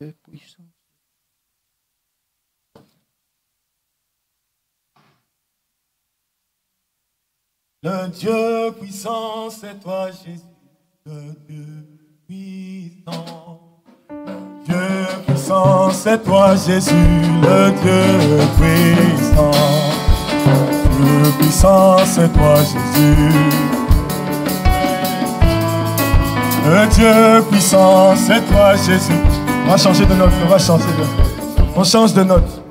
Le puissant. Le Dieu puissant, c'est toi Jésus, le Dieu puissant. Dieu puissant, c'est toi Jésus, le Dieu puissant. Dieu puissant, c'est toi Jésus. Le Dieu puissant, c'est toi Jésus. On va changer de note, on va changer de note. On change de note.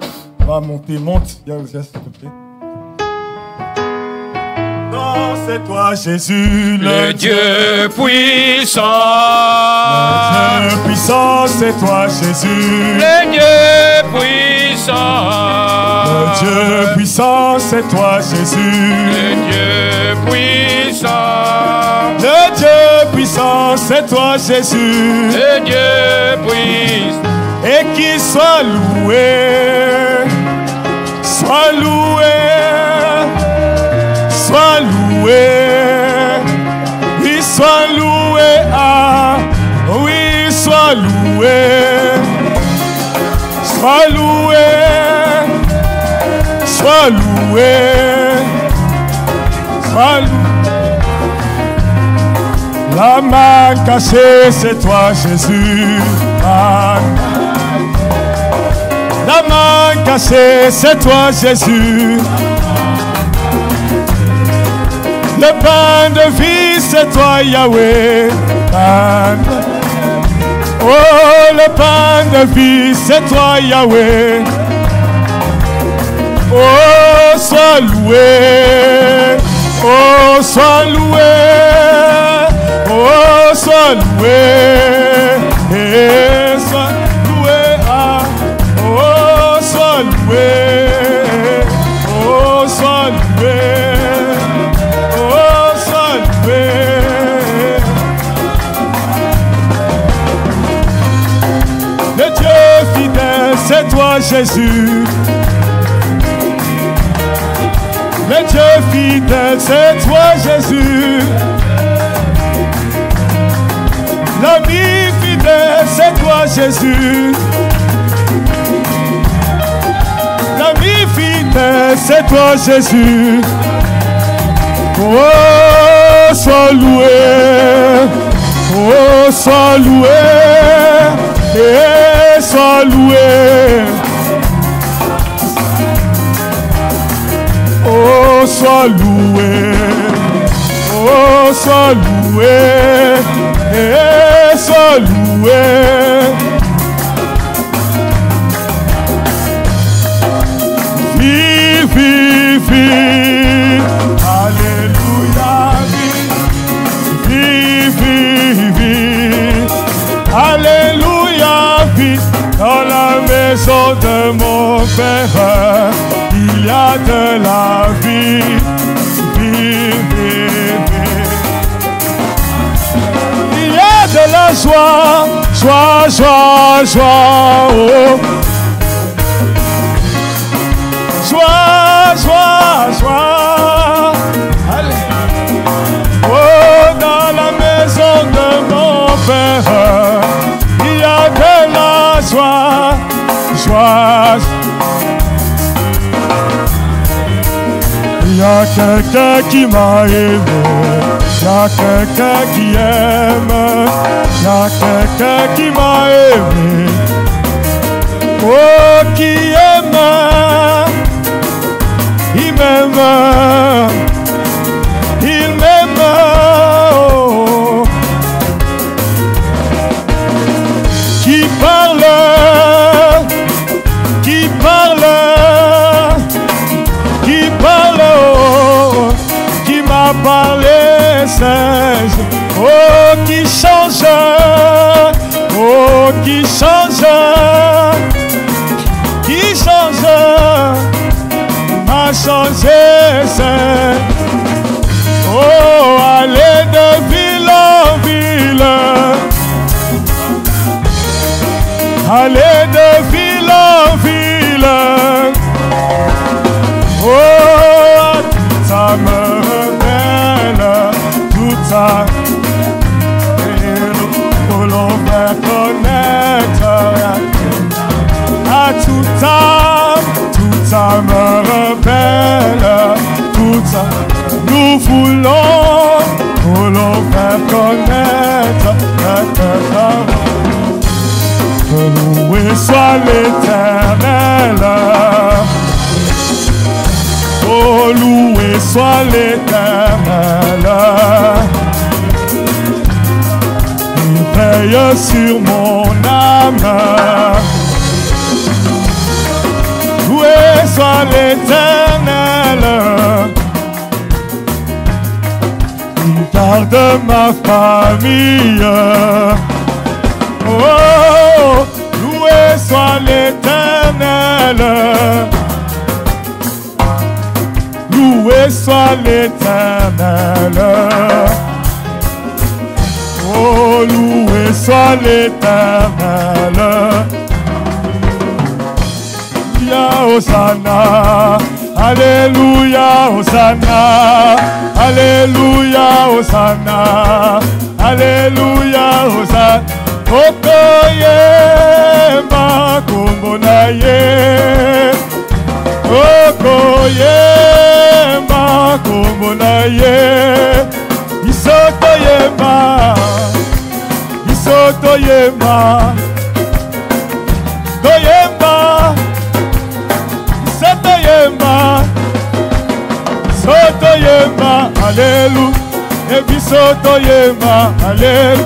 On va monter, monte. Viens, s'il te plaît. Non, c'est toi Jésus, le, Dieu, puissant. Le Dieu puissant, c'est toi Jésus. Le Dieu puissant. Le Dieu puissant, c'est toi Jésus. Le Dieu puissant. Le Dieu puissant, c'est toi Jésus. Le Dieu puissant. Et qui soit loué, soit loué oui loué, ah, oui, soit loué, Sois loué, sois loué, loué. La main cachée, c'est toi, Jésus. Ah. La main cachée, c'est toi, Jésus. Le pain de vie, c'est toi, Yahweh. Oh, le pain de vie, c'est toi, Yahweh. Oh, sois loué. Oh, sois loué. Oh, sois loué. Eh, sois loué. Ah. Oh, sois loué. Jésus, le Dieu fidèle, c'est toi Jésus. vie fidèle, c'est toi Jésus. vie fidèle, c'est toi Jésus. Oh, sois loué, oh, sois loué. et sois Oh, salué, Oh, salué, loué. salué. sois loué. Vive, vive, vive. Alléluia, vive. Vive, vive, Alléluia. maison de mon père, il y a de la vie. vie, vie, vie. Il y a de la joie, joie, joie, joie. Oh. Joie, joie, joie. Jakakaki maeme Jakakaki ema Jakakaki maeme Oki ema Imema Jesus voulons, voulons faire connaître notre amour. Que loué soit l'éternel. Oh, loué soit l'éternel. Il veille sur mon âme. Loué soit l'éternel. de ma famille. Oh, loué soit l'éternel. Loué soit l'éternel. Oh, loué soit l'éternel. Ya Osana. Alléluia, Hosanna. Alléluia, Hosanna. Alléluia, Hosanna. Okoye makombo na ye. Okoye makombo na ye. Isoto yema. Isoto yema. alelu ebiso toyemba alelu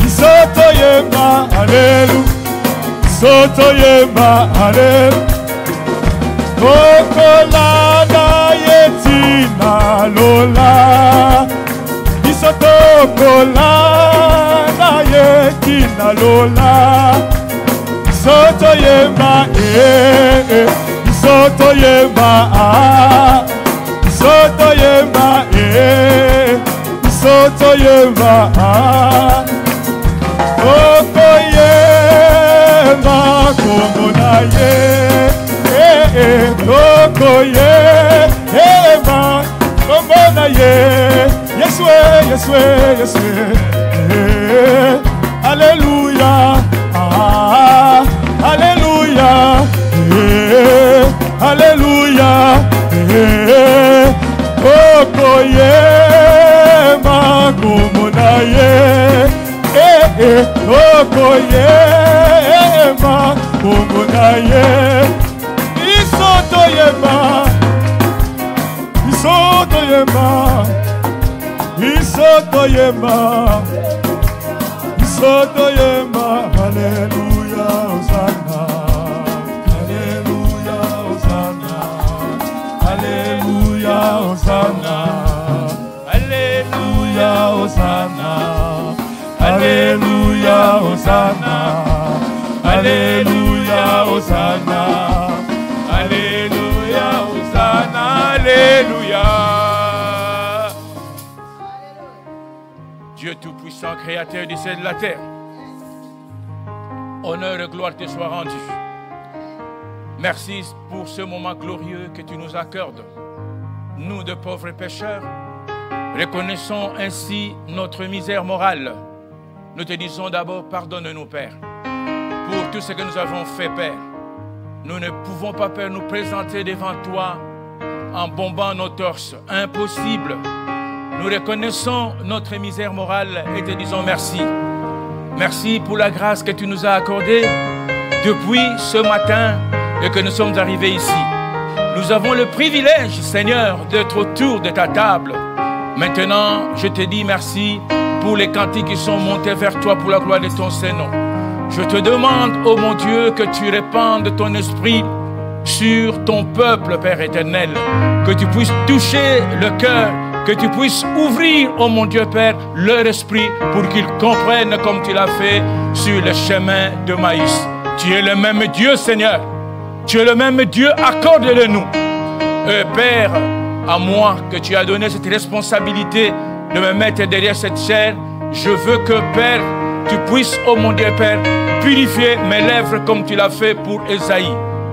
biso toyemba alelu biso toyemba alelu tokolanda ye ntina lola biso tokolanda ye ntina lola biso toyemba ee eh, eh. biso toyemba biso ah. toyemba biso toyemba tokoyemba kombo na ye tokoyemba eh, eh, kombo na ye yesue yesue yesue eh. aleluya ah, aleluya aleluya tokoyeba komona ye ee eh, eh, tokoyeba komona ye biso toyeba biso toyeba biso toyeba biso toyeba haleluya Hosanna. Alléluia, Hosanna. Alléluia, Hosanna. Alléluia. Dieu Tout-Puissant, Créateur du ciel et de la terre. Honneur et gloire te soient rendus. Merci pour ce moment glorieux que tu nous accordes. Nous, de pauvres pécheurs, reconnaissons ainsi notre misère morale nous te disons d'abord, pardonne-nous, Père, pour tout ce que nous avons fait, Père. Nous ne pouvons pas, Père, nous présenter devant toi en bombant nos torses. Impossible. Nous reconnaissons notre misère morale et te disons merci. Merci pour la grâce que tu nous as accordée depuis ce matin et que nous sommes arrivés ici. Nous avons le privilège, Seigneur, d'être autour de ta table. Maintenant, je te dis merci pour les cantiques qui sont montés vers toi pour la gloire de ton Seigneur. Je te demande, ô mon Dieu, que tu répandes ton esprit sur ton peuple, Père éternel, que tu puisses toucher le cœur, que tu puisses ouvrir, ô mon Dieu, Père, leur esprit pour qu'ils comprennent comme tu l'as fait sur le chemin de Maïs. Tu es le même Dieu, Seigneur. Tu es le même Dieu, accorde-le nous. Euh, Père, à moi que tu as donné cette responsabilité de me mettre derrière cette chair. Je veux que, Père, tu puisses, oh mon Dieu, Père, purifier mes lèvres comme tu l'as fait pour Esaïe.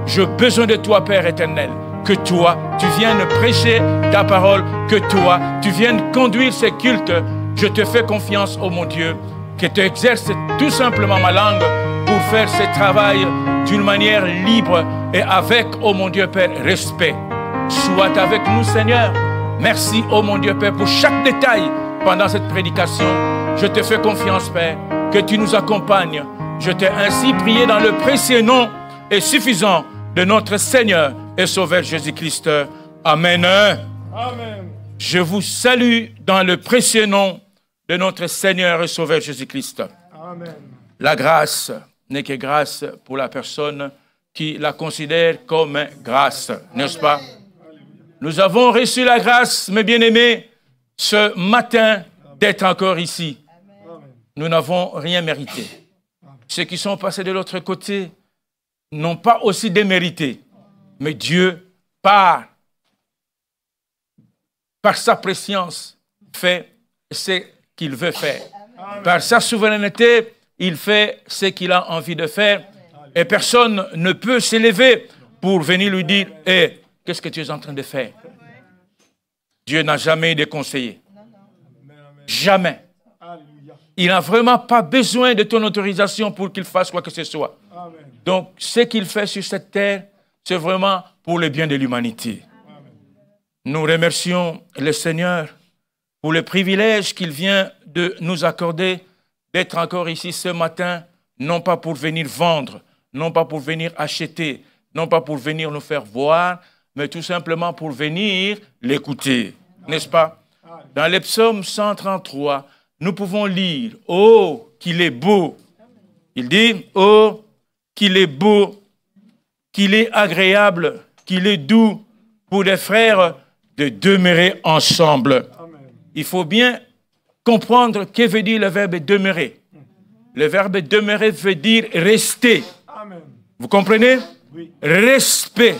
J'ai besoin de toi, Père éternel. Que toi, tu viennes prêcher ta parole. Que toi, tu viennes conduire ces cultes. Je te fais confiance, oh mon Dieu. Que tu exerces tout simplement ma langue pour faire ce travail d'une manière libre et avec, oh mon Dieu, Père, respect. Sois avec nous, Seigneur. Merci, oh mon Dieu, Père, pour chaque détail pendant cette prédication. Je te fais confiance, Père, que tu nous accompagnes. Je t'ai ainsi prié dans le précieux nom et suffisant de notre Seigneur et Sauveur Jésus-Christ. Amen. Je vous salue dans le précieux nom de notre Seigneur et Sauveur Jésus-Christ. Amen. La grâce n'est que grâce pour la personne qui la considère comme grâce, n'est-ce pas? Nous avons reçu la grâce, mes bien-aimés, ce matin d'être encore ici. Nous n'avons rien mérité. Ceux qui sont passés de l'autre côté n'ont pas aussi démérité. Mais Dieu, par, par sa préscience, fait ce qu'il veut faire. Par sa souveraineté, il fait ce qu'il a envie de faire. Et personne ne peut s'élever pour venir lui dire, hé, eh, Qu'est-ce que tu es en train de faire Dieu n'a jamais eu de conseiller. Jamais. Il n'a vraiment pas besoin de ton autorisation pour qu'il fasse quoi que ce soit. Donc, ce qu'il fait sur cette terre, c'est vraiment pour le bien de l'humanité. Nous remercions le Seigneur pour le privilège qu'il vient de nous accorder d'être encore ici ce matin, non pas pour venir vendre, non pas pour venir acheter, non pas pour venir nous faire voir, mais tout simplement pour venir l'écouter. N'est-ce pas Dans les psaumes 133, nous pouvons lire Oh, qu'il est beau Il dit Oh, qu'il est beau, qu'il est agréable, qu'il est doux pour les frères de demeurer ensemble. Il faut bien comprendre que veut dire le verbe demeurer. Le verbe demeurer veut dire rester. Vous comprenez Respect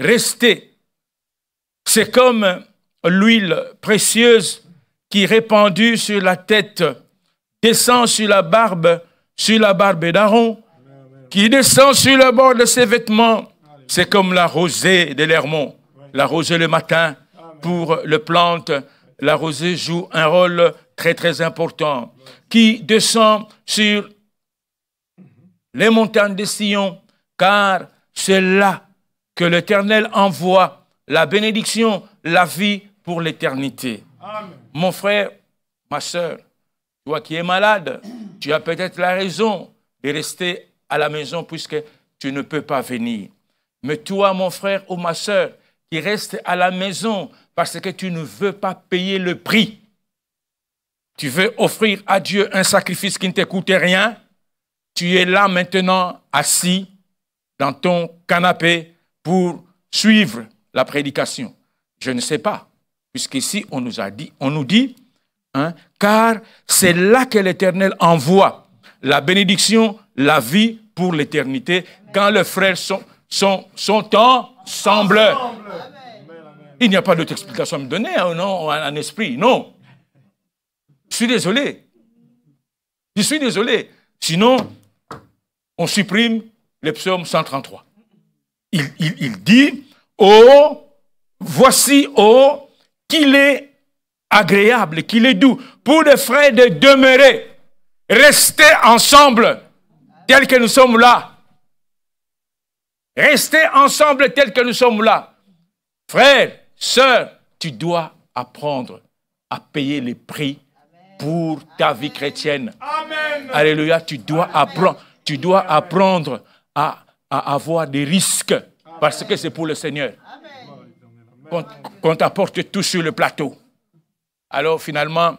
rester. C'est comme l'huile précieuse qui répandue sur la tête descend sur la barbe, sur la barbe d'Aaron, qui descend sur le bord de ses vêtements. C'est comme la rosée de l'hermon, La rosée le matin pour le plante. la rosée joue un rôle très très important qui descend sur les montagnes de Sion, car c'est là que l'Éternel envoie la bénédiction, la vie pour l'éternité. Mon frère, ma soeur, toi qui es malade, tu as peut-être la raison de rester à la maison puisque tu ne peux pas venir. Mais toi, mon frère ou ma soeur, qui restes à la maison parce que tu ne veux pas payer le prix, tu veux offrir à Dieu un sacrifice qui ne te coûte rien, tu es là maintenant assis dans ton canapé pour suivre la prédication Je ne sais pas. Puisqu'ici, on nous a dit, on nous dit, hein, car c'est là que l'Éternel envoie la bénédiction, la vie pour l'éternité, quand les frères sont, sont, sont ensemble. Il n'y a pas d'autre explication à me donner, hein, non, en esprit, non. Je suis désolé. Je suis désolé. Sinon, on supprime le psaume 133 il, dit, oh, voici, oh, qu'il est agréable, qu'il est doux pour les frères de demeurer, rester ensemble, tel que nous sommes là. Rester ensemble tel que nous sommes là. Frère, sœur, tu dois apprendre à payer les prix pour ta vie chrétienne. Amen. Alléluia, tu dois tu dois apprendre à, à avoir des risques parce que c'est pour le Seigneur. Qu'on t'apporte tout sur le plateau. Alors finalement,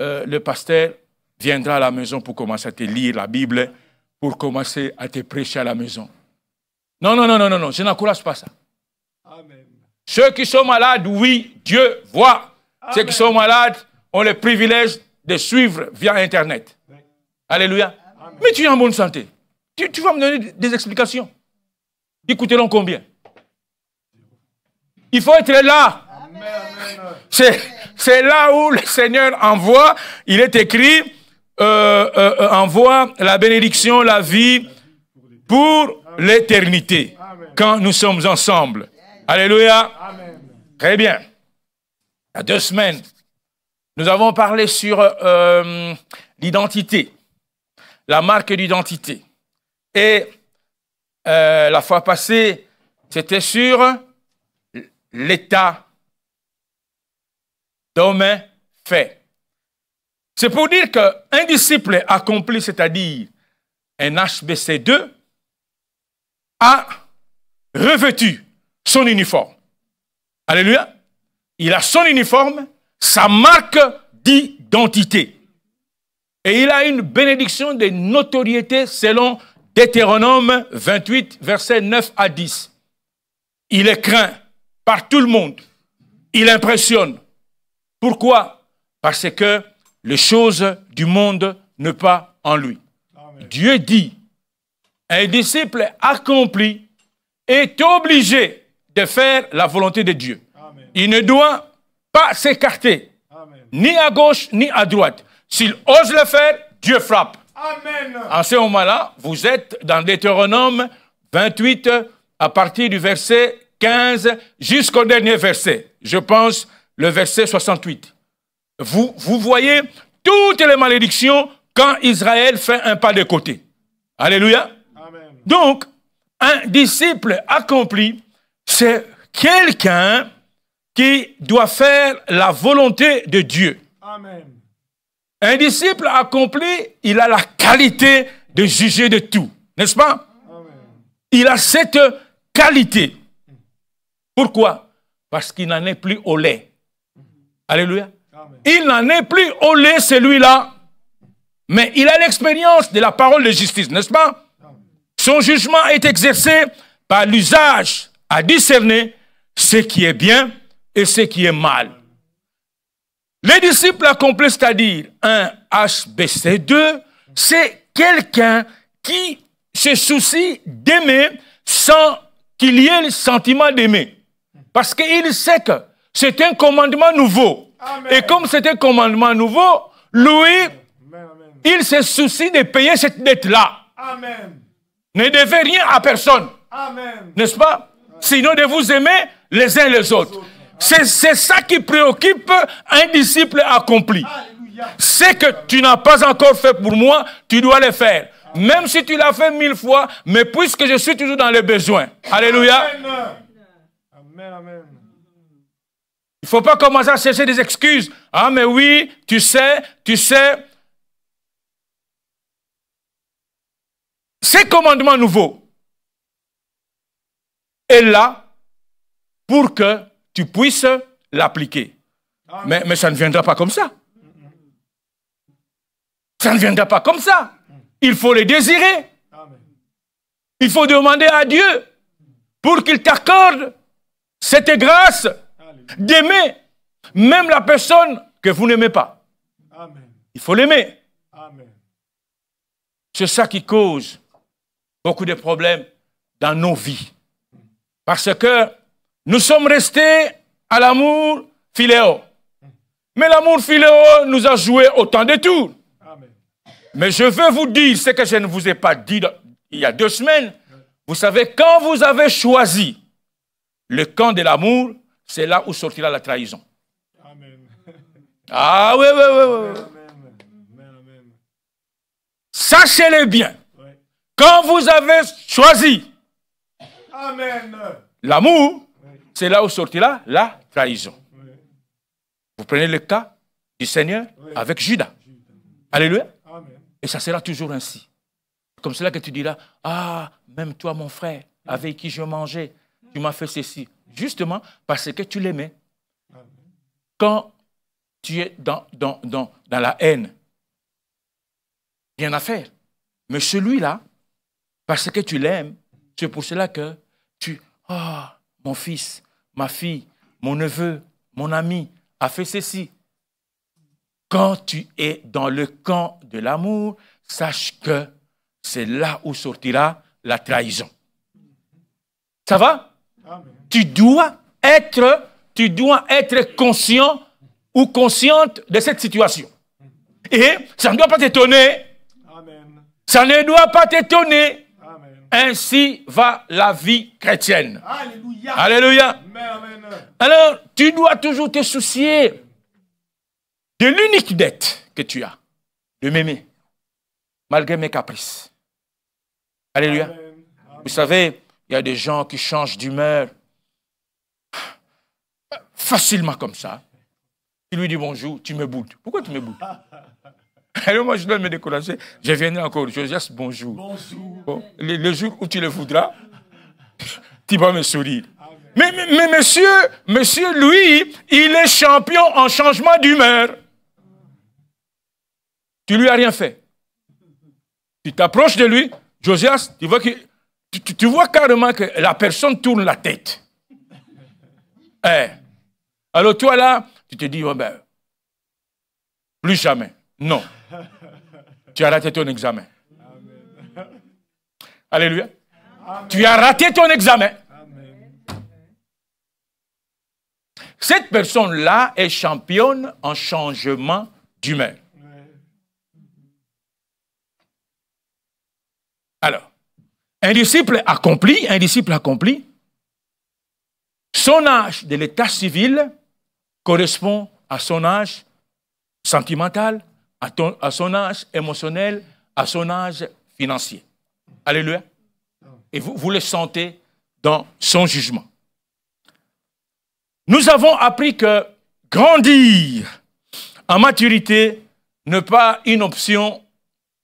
euh, le pasteur viendra à la maison pour commencer à te lire la Bible, pour commencer à te prêcher à la maison. Non, non, non, non, non, je n'encourage pas ça. Amen. Ceux qui sont malades, oui, Dieu voit. Ceux qui sont malades ont le privilège de suivre via Internet. Alléluia. Mais tu es en bonne santé. Tu, vas me donner des explications. Écoutez coûteront combien Il faut être là. C'est là où le Seigneur envoie, il est écrit, euh, euh, euh, envoie la bénédiction, la vie pour l'éternité, quand nous sommes ensemble. Alléluia. Très bien. Il y a deux semaines, nous avons parlé sur l'identité, la marque d'identité. Et euh, la fois passée, c'était sur l'état d'homme fait. C'est pour dire qu'un disciple accompli, c'est-à-dire un HBC2, a revêtu son uniforme. Alléluia. Il a son uniforme, sa marque d'identité. Et il a une bénédiction de notoriété selon Deutéronome 28, versets 9 à 10. Il est craint par tout le monde. Il impressionne. Pourquoi Parce que les choses du monde ne pas en lui. Dieu dit, un disciple accompli est obligé de faire la volonté de Dieu. Il ne doit pas s'écarter, ni à gauche, ni à droite. S'il ose le faire, Dieu frappe. Amen. ce moment-là, vous êtes dans Deutéronome 28 à partir du verset 15 jusqu'au dernier verset. Je pense le verset 68. Vous, vous voyez toutes les malédictions quand Israël fait un pas de côté. Alléluia. Donc, un disciple accompli, c'est quelqu'un qui doit faire la volonté de Dieu. Amen. Un disciple accompli, il a la qualité de juger de tout, n'est-ce pas Il a cette qualité. Pourquoi Parce qu'il n'en est plus au lait. Alléluia. Il n'en est plus au lait, celui-là. Mais il a l'expérience de la parole de justice, n'est-ce pas Son jugement est exercé par l'usage à discerner ce qui est bien et ce qui est mal. Les disciples accomplis, c'est-à-dire un HBC2, c'est quelqu'un qui se soucie d'aimer sans qu'il y ait le sentiment d'aimer. Parce qu'il sait que c'est un commandement nouveau. Et comme c'est un commandement nouveau, lui, il se soucie de payer cette dette-là. Ne devez rien à personne. N'est-ce pas? Sinon de vous aimer les uns les autres. C'est ça qui préoccupe un disciple accompli. Ce que tu n'as pas encore fait pour moi, tu dois le faire. Même si tu l'as fait mille fois, mais puisque je suis toujours dans les besoins. Alléluia. Amen, Il ne faut pas commencer à chercher des excuses. Ah, mais oui, tu sais, tu sais. Ces commandements nouveaux est là pour que tu puisses l'appliquer. Mais, ça ne viendra pas comme ça. Ça ne viendra pas comme ça. Il faut le désirer. Il faut demander à Dieu pour qu'il t'accorde cette grâce d'aimer même la personne que vous n'aimez pas. Il faut l'aimer. C'est ça qui cause beaucoup de problèmes dans nos vies. Parce que nous sommes restés à l'amour filéo. Mais l'amour filéo nous a joué autant de tours. Mais je veux vous dire ce que je ne vous ai pas dit il y a deux semaines. Vous savez, quand vous avez choisi le camp de l'amour, c'est là où sortira la trahison. Amen. Ah oui, oui, oui. oui. Sachez-le bien. Quand vous avez choisi l'amour, c'est là où sortira la trahison. Vous prenez le cas du Seigneur avec Judas. Alléluia. Et ça sera toujours ainsi. Comme cela que tu diras, ah, même toi, mon frère, avec qui je mangeais, tu m'as fait ceci. Justement parce que tu l'aimais. Quand tu es dans, dans, dans, dans la haine, rien à faire. Mais celui-là, parce que tu l'aimes, c'est pour cela que tu, ah, mon fils, ma fille, mon neveu, mon ami a fait ceci. Quand tu es dans le camp de l'amour, sache que c'est là où sortira la trahison. Ça va Tu dois être tu dois être conscient ou consciente de cette situation. Et ça ne doit pas t'étonner. Ça ne doit pas t'étonner ainsi va la vie chrétienne. Alléluia. Alors, tu dois toujours te soucier de l'unique dette que tu as, de m'aimer, malgré mes caprices. Alléluia. Vous savez, il y a des gens qui changent d'humeur facilement comme ça. Tu lui dis bonjour, tu me boudes. Pourquoi tu me boudes Alors moi, je dois me décourager. Je viens encore. Josias, bonjour. Bonjour. le, jour où tu le voudras, tu vas me sourire. Mais, mais, monsieur, monsieur, lui, il est champion en changement d'humeur. Tu lui as rien fait. Tu t'approches de lui, Josias, tu vois, que, tu, vois carrément que la personne tourne la tête. Eh Alors toi là, tu te dis, oh ben, plus jamais. Non. Tu as raté ton examen. Alléluia. Tu as raté ton examen. Cette personne-là est championne en changement d'humain. Alors, un disciple accompli, un disciple accompli, son âge de l'état civil correspond à son âge sentimental, à, son âge émotionnel, à son âge financier. Alléluia. Et vous, le sentez dans son jugement. Nous avons appris que grandir en maturité n'est pas une option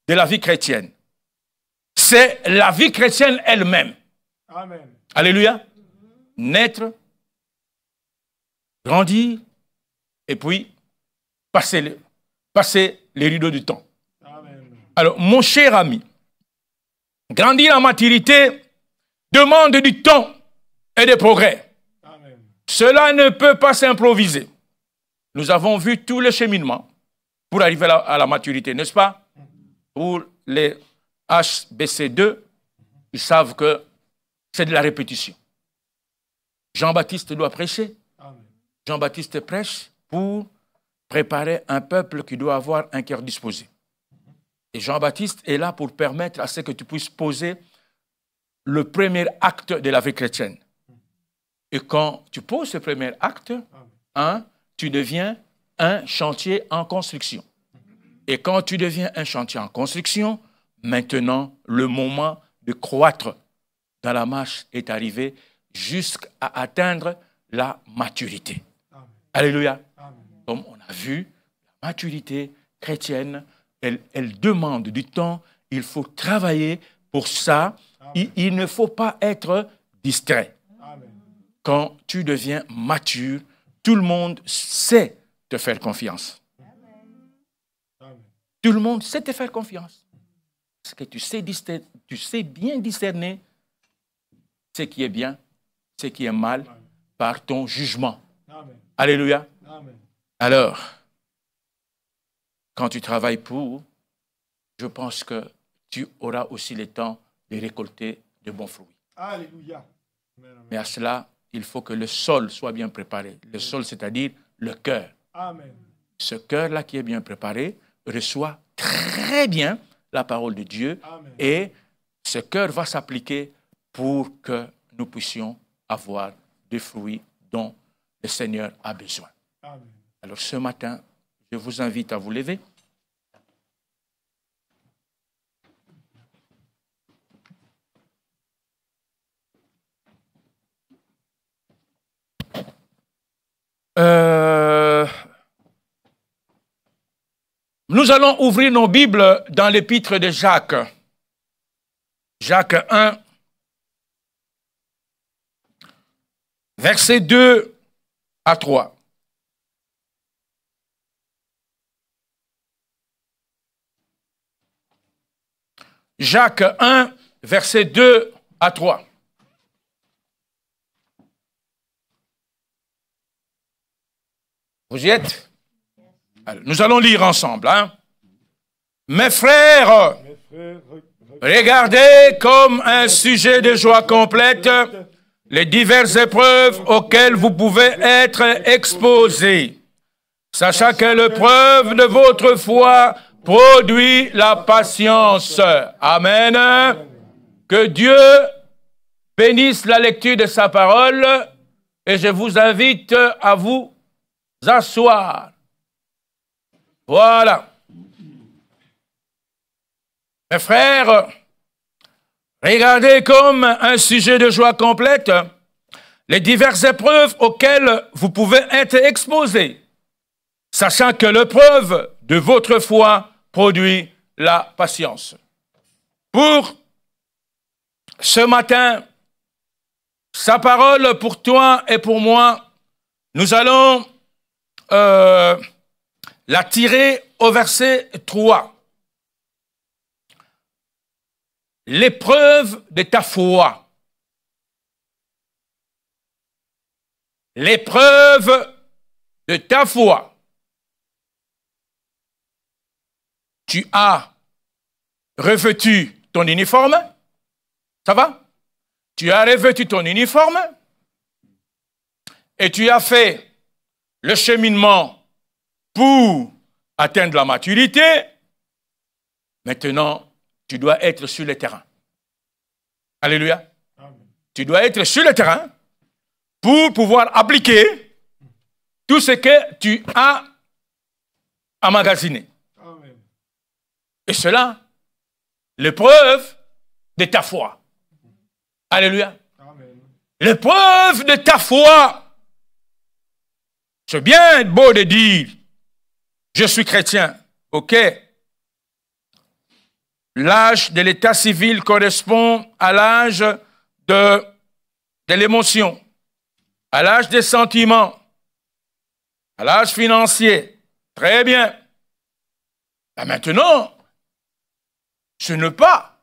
de la vie chrétienne. C'est la vie chrétienne elle-même. Alléluia. Naître, grandir et puis passer, passer les rideaux du temps. Alors, mon cher ami, grandir en maturité demande du temps et des progrès. Cela ne peut pas s'improviser. Nous avons vu tout le cheminement pour arriver à la, à la maturité, n'est-ce pas Pour les HBC2, ils savent que c'est de la répétition. Jean-Baptiste doit prêcher. Jean-Baptiste prêche pour préparer un peuple qui doit avoir un cœur disposé. Et Jean-Baptiste est là pour permettre à ce que tu puisses poser le premier acte de la vie chrétienne. Et quand tu poses ce premier acte, hein, tu deviens un chantier en construction. Et quand tu deviens un chantier en construction, maintenant, le moment de croître dans la marche est arrivé jusqu'à atteindre la maturité. Alléluia. Comme a vu, la maturité chrétienne, elle, elle demande du temps, il faut travailler pour ça. Il, ne faut pas être distrait. Quand tu deviens mature, tout le monde sait te faire confiance. Tout le monde sait te faire confiance. Parce que tu sais, tu sais bien discerner ce qui est bien, ce qui est mal, par ton jugement. Alléluia. Alors, quand tu travailles pour, je pense que tu auras aussi le temps de récolter de bons fruits. Alléluia. Mais à cela, il faut que le sol soit bien préparé. Le sol, c'est-à-dire le cœur. Amen. Ce cœur-là qui est bien préparé reçoit très bien la parole de Dieu et ce cœur va s'appliquer pour que nous puissions avoir des fruits dont le Seigneur a besoin. Amen. Alors ce matin, je vous invite à vous lever. Euh, nous allons ouvrir nos Bibles dans l'épître de Jacques. Jacques 1, verset 2 à 3. Jacques 1, versets 2 à 3. Vous y êtes Nous allons lire ensemble. Hein. Mes frères, regardez comme un sujet de joie complète les diverses épreuves auxquelles vous pouvez être exposés, Sachez que preuve de votre foi produit la patience. Amen. Que Dieu bénisse la lecture de sa parole et je vous invite à vous asseoir. Voilà. Mes frères, regardez comme un sujet de joie complète les diverses épreuves auxquelles vous pouvez être exposés, sachant que l'épreuve de votre foi produit la patience. Pour ce matin, sa parole pour toi et pour moi, nous allons euh, la tirer au verset 3. L'épreuve de ta foi. L'épreuve de ta foi tu as revêtu ton uniforme, ça va Tu as revêtu ton uniforme et tu as fait le cheminement pour atteindre la maturité. Maintenant, tu dois être sur le terrain. Alléluia. Tu dois être sur le terrain pour pouvoir appliquer tout ce que tu as emmagasiné cela, l'épreuve de ta foi. Alléluia. L'épreuve de ta foi. C'est bien beau de dire, je suis chrétien. OK. L'âge de l'état civil correspond à l'âge de, de l'émotion, à l'âge des sentiments, à l'âge financier. Très bien. Ben maintenant, ce n'est pas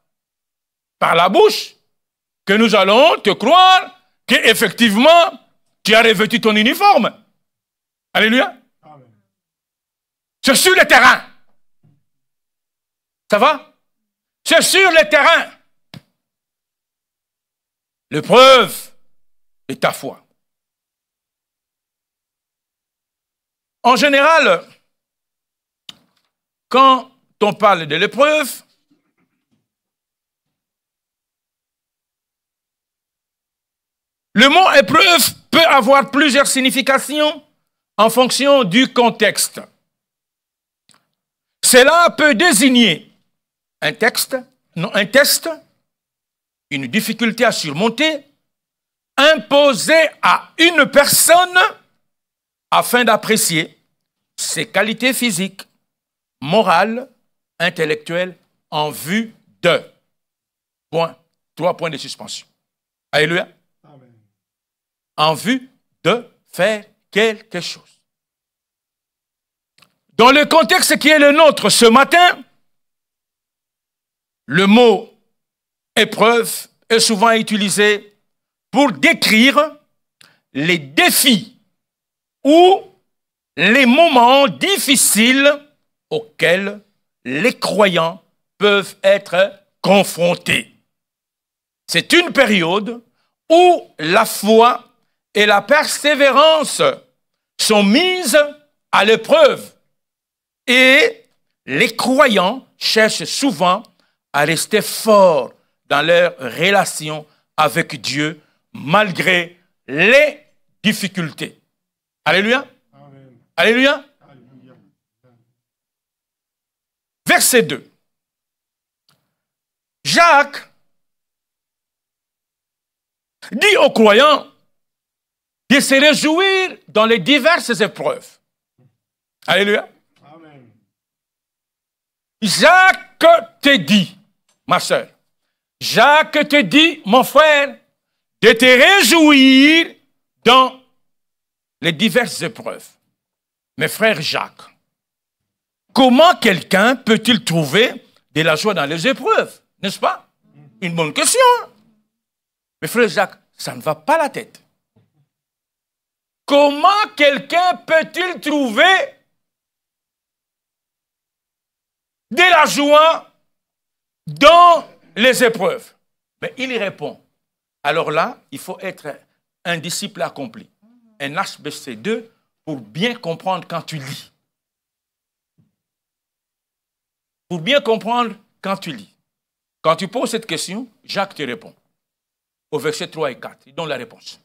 par la bouche que nous allons te croire qu'effectivement, tu as revêtu ton uniforme. Alléluia. C'est sur le terrain. Ça va C'est sur le terrain. L'épreuve est ta foi. En général, quand on parle de l'épreuve, Le mot épreuve peut avoir plusieurs significations en fonction du contexte. Cela peut désigner un texte, non, un test, une difficulté à surmonter, imposée à une personne afin d'apprécier ses qualités physiques, morales, intellectuelles en vue de. Point. Trois points de suspension. Alléluia en vue de faire quelque chose. Dans le contexte qui est le nôtre ce matin, le mot épreuve est souvent utilisé pour décrire les défis ou les moments difficiles auxquels les croyants peuvent être confrontés. C'est une période où la foi et la persévérance sont mises à l'épreuve. Et les croyants cherchent souvent à rester forts dans leur relation avec Dieu malgré les difficultés. Alléluia. Alléluia. Verset 2. Jacques dit aux croyants, de se réjouir dans les diverses épreuves. Alléluia. Jacques te dit, ma soeur, Jacques te dit, mon frère, de te réjouir dans les diverses épreuves. Mes frères Jacques, comment quelqu'un peut-il trouver de la joie dans les épreuves N'est-ce pas Une bonne question. Hein? Mes frères Jacques, ça ne va pas la tête. Comment quelqu'un peut-il trouver de la joie dans les épreuves Mais il y répond. Alors là, il faut être un disciple accompli, un HBC2 pour bien comprendre quand tu lis. Pour bien comprendre quand tu lis. Quand tu poses cette question, Jacques te répond. Au verset 3 et 4, il donne la réponse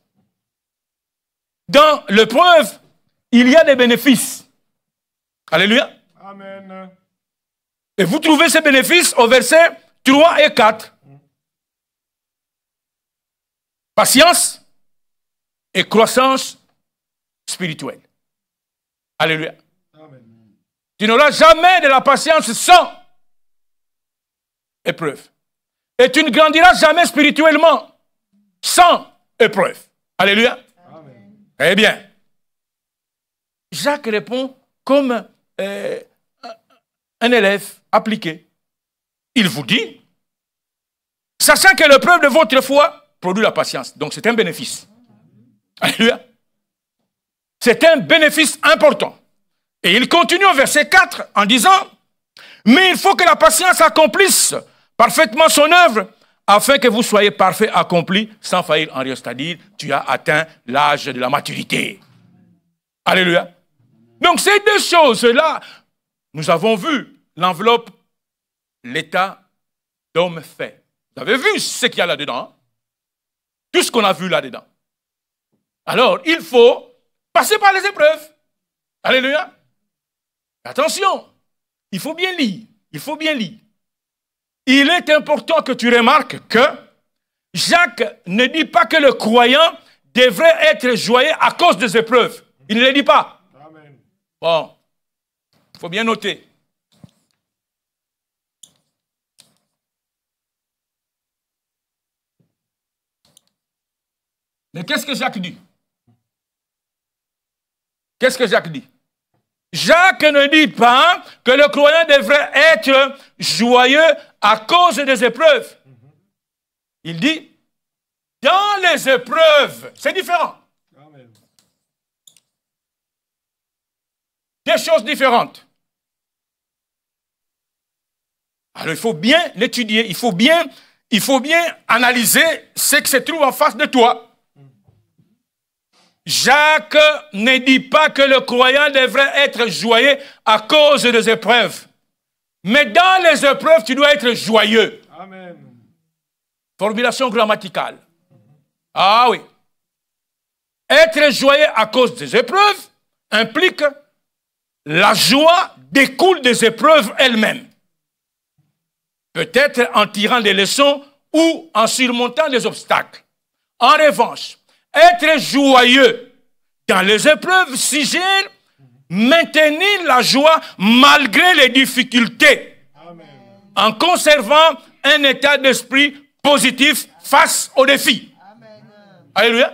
dans l'épreuve, il y a des bénéfices. Alléluia. Amen. Et vous trouvez ces bénéfices au verset 3 et 4. Patience et croissance spirituelle. Alléluia. Tu n'auras jamais de la patience sans épreuve. Et tu ne grandiras jamais spirituellement sans épreuve. Alléluia. Eh bien, Jacques répond comme euh, un élève appliqué. Il vous dit, sachant que preuve de votre foi produit la patience. Donc c'est un bénéfice. Alléluia. C'est un bénéfice important. Et il continue au verset 4 en disant, mais il faut que la patience accomplisse parfaitement son œuvre afin que vous soyez parfait accompli, sans faillir en rien. C'est-à-dire, tu as atteint l'âge de la maturité. Alléluia. Donc ces deux choses-là, nous avons vu l'enveloppe, l'état d'homme fait. Vous avez vu ce qu'il y a là-dedans, hein? tout ce qu'on a vu là-dedans. Alors, il faut passer par les épreuves. Alléluia. Attention, il faut bien lire, il faut bien lire il est important que tu remarques que Jacques ne dit pas que le croyant devrait être joyeux à cause des épreuves. Il ne le dit pas. Bon, il faut bien noter. Mais qu'est-ce que Jacques dit Qu'est-ce que Jacques dit Jacques ne dit pas que le croyant devrait être joyeux à cause des épreuves. Il dit, dans les épreuves, c'est différent. Des choses différentes. Alors il faut bien l'étudier, il faut bien, il faut bien analyser ce qui se trouve en face de toi. Jacques ne dit pas que le croyant devrait être joyeux à cause des épreuves. Mais dans les épreuves, tu dois être joyeux. Amen. Formulation grammaticale. Ah oui. Être joyeux à cause des épreuves implique la joie découle des épreuves elles-mêmes. Peut-être en tirant des leçons ou en surmontant des obstacles. En revanche, être joyeux dans les épreuves suggère maintenir la joie malgré les difficultés, en conservant un état d'esprit positif face aux défis. Alléluia.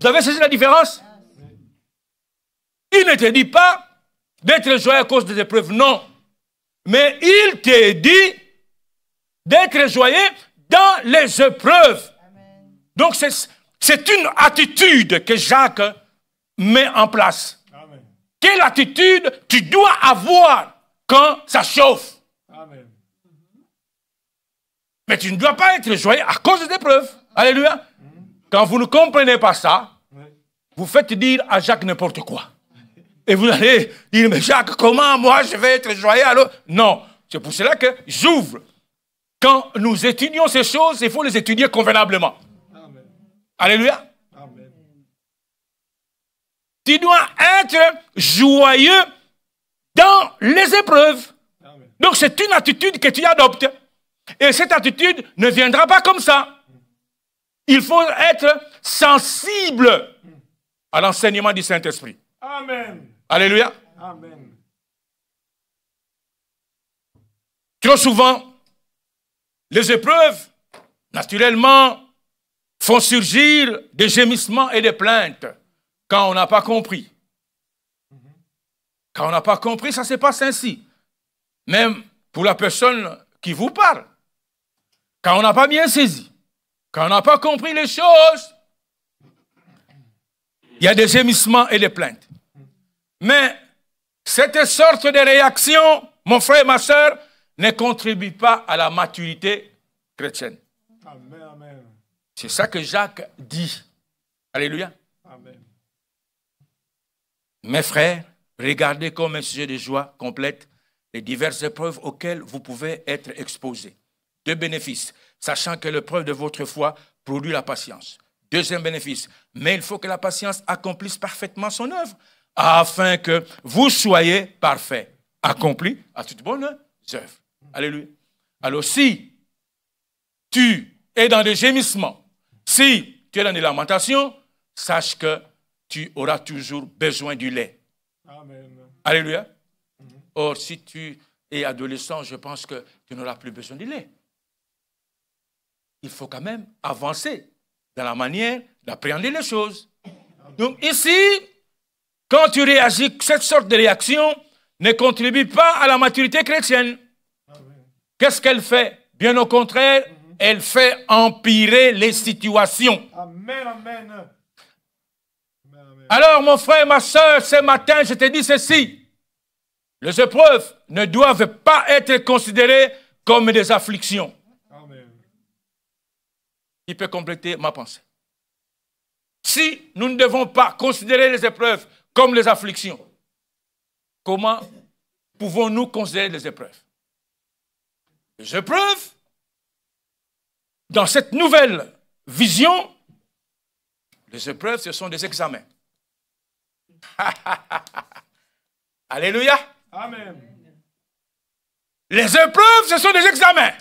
Vous avez saisi la différence Il ne te dit pas d'être joyeux à cause des épreuves, non. Mais il te dit d'être joyeux dans les épreuves. Donc c'est une attitude que Jacques met en place. Quelle attitude tu dois avoir quand ça chauffe Mais tu ne dois pas être joyeux à cause des preuves. Alléluia. Quand vous ne comprenez pas ça, vous faites dire à Jacques n'importe quoi. Et vous allez dire, mais Jacques, comment moi je vais être joyeux alors Non, c'est pour cela que j'ouvre. Quand nous étudions ces choses, il faut les étudier convenablement. Alléluia. Tu dois être joyeux dans les épreuves. Donc c'est une attitude que tu adoptes. Et cette attitude ne viendra pas comme ça. Il faut être sensible à l'enseignement du Saint-Esprit. Amen. Alléluia. Amen. Trop souvent, les épreuves, naturellement, font surgir des gémissements et des plaintes. Quand on n'a pas compris. Quand on n'a pas compris, ça se passe ainsi. Même pour la personne qui vous parle. Quand on n'a pas bien saisi. Quand on n'a pas compris les choses. Il y a des gémissements et des plaintes. Mais cette sorte de réaction, mon frère et ma soeur, ne contribue pas à la maturité chrétienne. amen. C'est ça que Jacques dit. Alléluia. Mes frères, regardez comme un sujet de joie complète les diverses épreuves auxquelles vous pouvez être exposés. Deux bénéfices, sachant que l'épreuve de votre foi produit la patience. Deuxième bénéfice, mais il faut que la patience accomplisse parfaitement son œuvre, afin que vous soyez parfaits, accomplis à toute bonne œuvres. Alléluia. Alors si tu es dans des gémissements, si tu es dans des lamentations, sache que tu auras toujours besoin du lait. Amen. Alléluia. Mhm. Or, si tu es adolescent, je pense que tu n'auras plus besoin du lait. Il faut quand même avancer dans la manière d'appréhender les choses. Donc ici, quand tu réagis, cette sorte de réaction ne contribue pas à la maturité chrétienne. Qu'est-ce qu'elle fait Bien au contraire, mhm. elle fait empirer les situations. Amen, amen. Alors, mon frère ma soeur, ce matin, je te dis ceci. Les épreuves ne doivent pas être considérées comme des afflictions. Il peut compléter ma pensée. Si nous ne devons pas considérer les épreuves comme des afflictions, comment pouvons-nous considérer les épreuves Les épreuves, dans cette nouvelle vision, les épreuves, ce sont des examens. Alléluia. Amen. Les épreuves, ce sont des examens.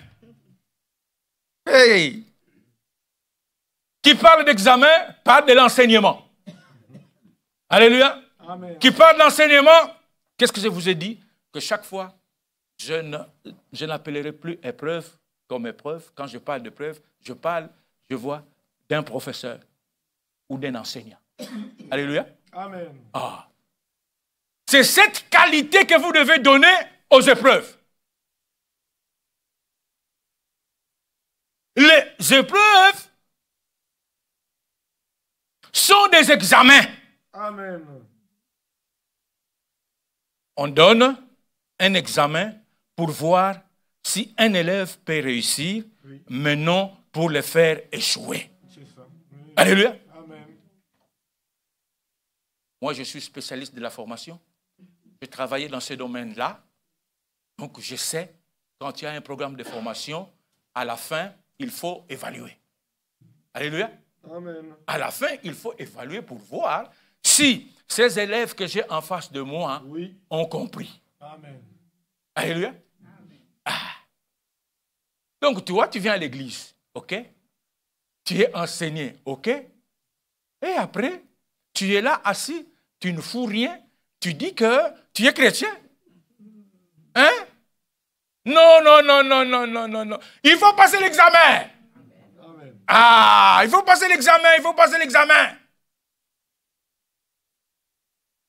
Qui parle d'examen parle de l'enseignement. Alléluia. Amen. Qui parle d'enseignement, qu'est-ce que je vous ai dit Que chaque fois, je n'appellerai plus épreuve comme épreuve. Quand je parle d'épreuve, je parle, je vois, d'un professeur ou d'un enseignant. Alléluia. Amen. Ah. C'est cette qualité que vous devez donner aux épreuves. Les épreuves sont des examens. Amen. On donne un examen pour voir si un élève peut réussir, mais non pour le faire échouer. Ça. Alléluia. Moi, je suis spécialiste de la formation. J'ai travaillé dans ce domaine-là. Donc, je sais, quand il y a un programme de formation, à la fin, il faut évaluer. Alléluia. Amen. À la fin, il faut évaluer pour voir si ces élèves que j'ai en face de moi ont compris. Amen. Alléluia. Amen. Ah. Donc, tu vois, tu viens à l'église, ok Tu es enseigné, ok Et après, tu es là assis, tu ne fous rien, tu dis que tu es chrétien. Hein Non, non, non, non, non, non, non, non. Il faut passer l'examen. Ah, il faut passer l'examen, il faut passer l'examen.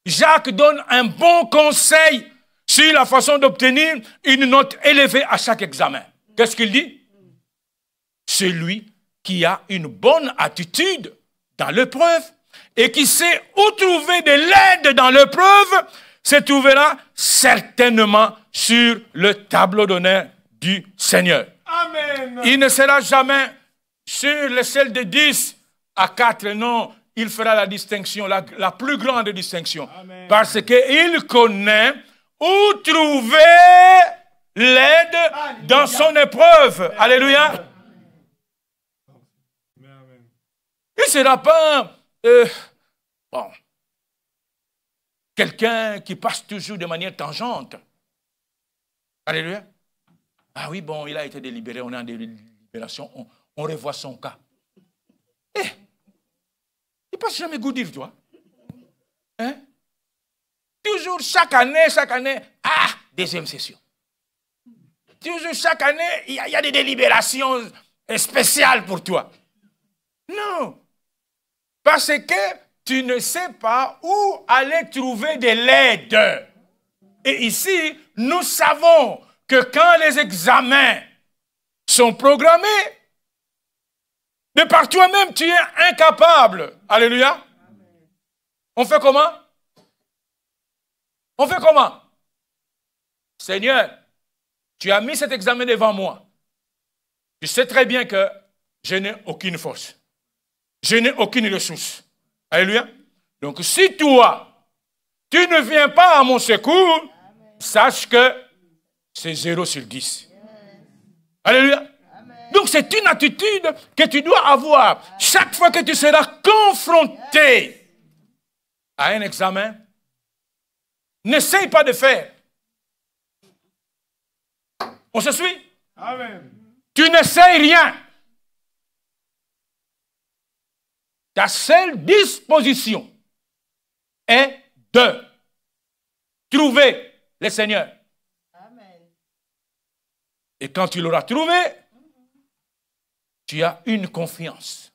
Jacques donne un bon conseil sur la façon d'obtenir une note élevée à chaque examen. Qu'est-ce qu'il dit Celui qui a une bonne attitude dans l'épreuve et qui sait où trouver de l'aide dans l'épreuve, se trouvera certainement sur le tableau d'honneur du Seigneur. Amen. Il ne sera jamais sur le sel de 10 à 4, non. Il fera la distinction, la, plus grande distinction. Parce qu'il connaît où trouver l'aide dans son épreuve. Alléluia. Il ne sera pas euh, Bon. Quelqu'un qui passe toujours de manière tangente. Alléluia. Ah oui, bon, il a été délibéré, on est en délibération, on, revoit son cas. Eh, il passe jamais Goudif, toi. Hein? Toujours chaque année, chaque année, ah, deuxième session. Toujours chaque année, il y a des délibérations spéciales pour toi. Non. Parce que tu ne sais pas où aller trouver de l'aide. Et ici, nous savons que quand les examens sont programmés, de par toi-même, tu es incapable. Alléluia. On fait comment On fait comment Seigneur, tu as mis cet examen devant moi. Tu sais très bien que je n'ai aucune force. Je n'ai aucune ressource. Alléluia. Donc si toi, tu ne viens pas à mon secours, sache que c'est 0 sur 10. Alléluia. Donc c'est une attitude que tu dois avoir chaque fois que tu seras confronté à un examen. N'essaye pas de faire. On se suit Tu n'essayes rien. ta seule disposition est de trouver le Seigneur. Et quand tu l'auras trouvé, tu as une confiance.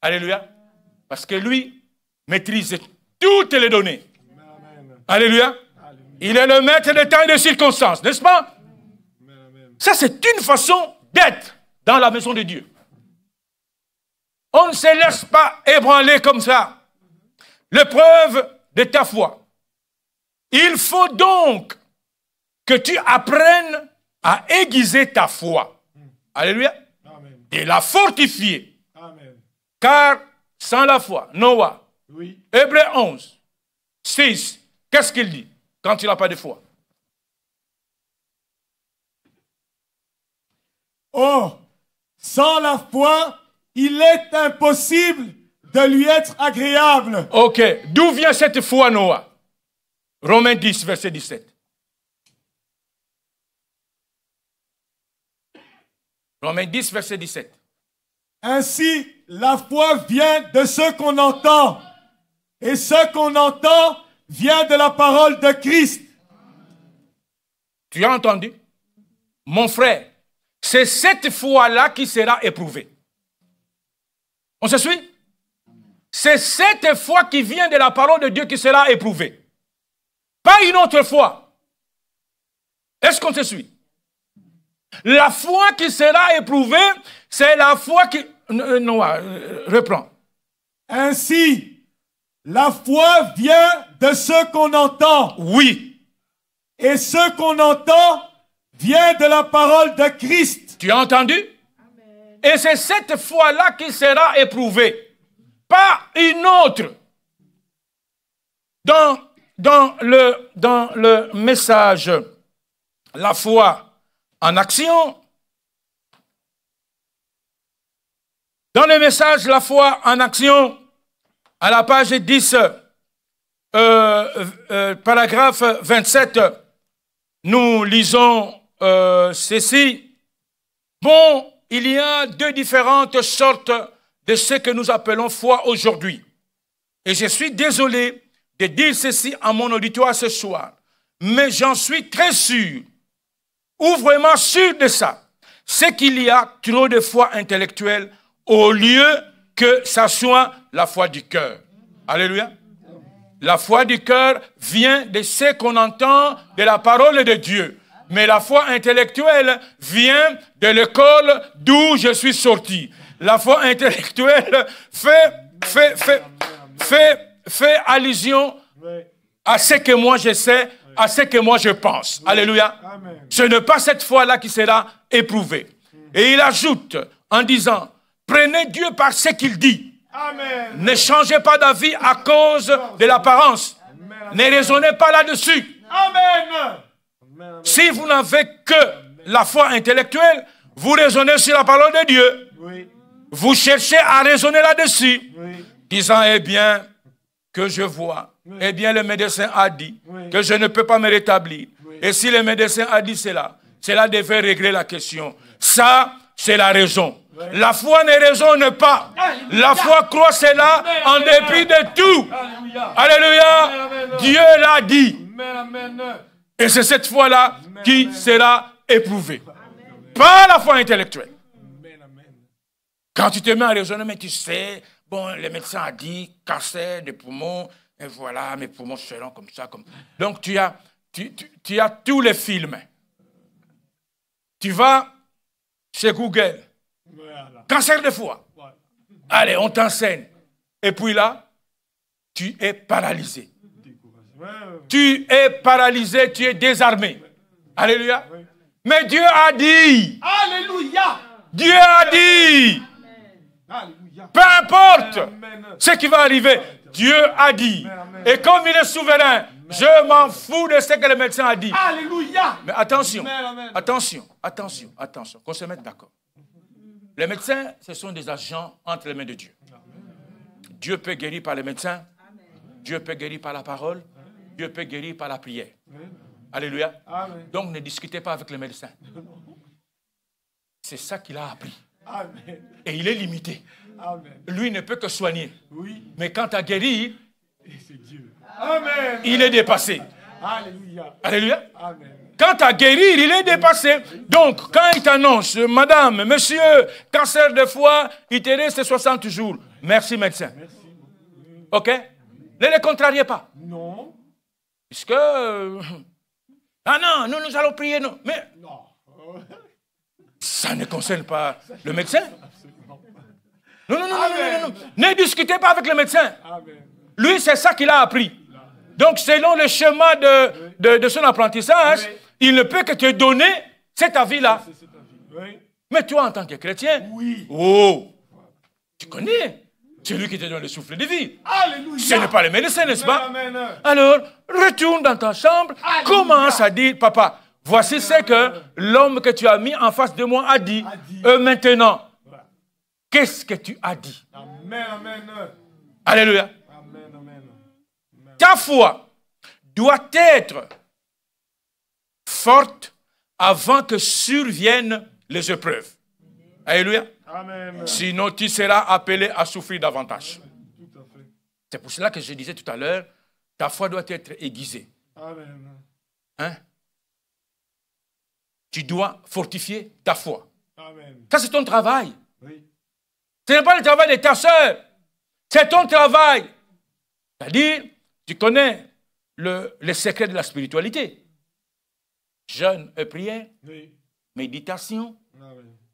Alléluia. Parce que lui maîtrise toutes les données. Alléluia. Il est le maître des temps et des circonstances, n'est-ce pas? Ça, c'est une façon d'être dans la maison de Dieu. On ne se laisse pas ébranler comme ça. L'épreuve de ta foi. Il faut donc que tu apprennes à aiguiser ta foi. Alléluia. Et la fortifier. Car sans la foi, Noah, oui. Hébreu 11, 6, qu'est-ce qu'il dit quand il n'a pas de foi Oh, sans la foi, il est impossible de lui être agréable. Ok, d'où vient cette foi, Noah Romains 10, verset 17. Romains 10, verset 17. Ainsi, la foi vient de ce qu'on entend. Et ce qu'on entend vient de la parole de Christ. Tu as entendu Mon frère, c'est cette foi-là qui sera éprouvée. On se suit C'est cette foi qui vient de la parole de Dieu qui sera éprouvée. Pas une autre foi. Est-ce qu'on se suit La foi qui sera éprouvée, c'est la foi qui... Euh, euh, non, euh, reprends. Ainsi, la foi vient de ce qu'on entend. Oui. Et ce qu'on entend vient de la parole de Christ. Tu as entendu et c'est cette foi-là qui sera éprouvée, pas une autre. Dans, dans, le, dans le message, la foi en action, dans le message, la foi en action, à la page 10, euh, euh, paragraphe 27, nous lisons euh, ceci. Bon il y a deux différentes sortes de ce que nous appelons foi aujourd'hui. Et je suis désolé de dire ceci à mon auditoire ce soir, mais j'en suis très sûr, ou vraiment sûr de ça, c'est qu'il y a trop de foi intellectuelle au lieu que ça soit la foi du cœur. Alléluia. La foi du cœur vient de ce qu'on entend de la parole de Dieu mais la foi intellectuelle vient de l'école d'où je suis sorti. La foi intellectuelle fait, fait, fait, fait, allusion à ce que moi je sais, à ce que moi je pense. Alléluia. Ce n'est pas cette foi-là qui sera éprouvée. Et il ajoute en disant, prenez Dieu par ce qu'il dit. Ne changez pas d'avis à cause de l'apparence. Ne raisonnez pas là-dessus. Amen. Si vous n'avez que la foi intellectuelle, vous raisonnez sur la parole de Dieu. Vous cherchez à raisonner là-dessus, disant, eh bien, que je vois, eh bien, le médecin a dit que je ne peux pas me rétablir. Et si le médecin a dit cela, cela devait régler la question. Ça, c'est la raison. La foi ne raisonne pas. La foi croit cela en dépit de tout. Alléluia. Dieu l'a dit. Et c'est cette foi-là qui sera éprouvée. Pas la foi intellectuelle. Quand tu te mets à raisonner, mais tu sais, bon, le médecin a dit cancer des poumons, et voilà, mes poumons seront comme ça. Comme... Donc tu as, tu, as tous les films. Tu vas chez Google. Cancer de foi. Allez, on t'enseigne. Et puis là, tu es paralysé. Tu es paralysé, tu es désarmé. Alléluia. Mais Dieu a dit. Alléluia. Dieu a dit. Peu importe ce qui va arriver, Dieu a dit. Et comme il est souverain, je m'en fous de ce que le médecin a dit. Alléluia. Mais attention, attention, attention, attention, qu'on se mette d'accord. Les médecins, ce sont des agents entre les mains de Dieu. Dieu peut guérir par les médecins. Dieu peut guérir par la parole. Dieu peut guérir par la prière. Alléluia. Ah Donc ne discutez pas avec le médecin. C'est ça qu'il a appris. Et il est limité. Lui ne peut que soigner. Oui. Mais quand à guérir, Dieu. il est dépassé. Alléluia. Alléluia. Amen. Quand à guérir, il est dépassé. Donc, quand il t'annonce, madame, monsieur, cancer de foi, il te reste 60 jours. Merci, médecin. OK Ne le contrariez pas. Non. Puisque. Euh, ah non, nous, nous allons prier, non. Mais. Ça ne concerne pas le médecin. Non, non, non, non, non, Ne discutez pas avec le médecin. Lui, c'est ça qu'il a appris. Donc, selon le chemin de, de, son apprentissage, il ne peut que te donner cet avis-là. Mais toi, en tant que chrétien, oh, tu connais. C'est lui qui te donne le souffle de vie. Ce n'est pas le médecin, n'est-ce pas Alors, retourne dans ta chambre, commence à dire, papa, voici ce que l'homme que tu as mis en face de moi a dit. Euh, maintenant, qu'est-ce que tu as dit Alléluia. Ta foi doit être forte avant que surviennent les épreuves. Alléluia. Sinon, tu seras appelé à souffrir davantage. C'est pour cela que je disais tout à l'heure, ta foi doit être aiguisée. Hein? Tu dois fortifier ta foi. Amen. Ça, c'est ton travail. Oui. Ce n'est pas le travail de ta soeur. C'est ton travail. C'est-à-dire, tu connais le, secret de la spiritualité. Jeûne et prière, oui. méditation,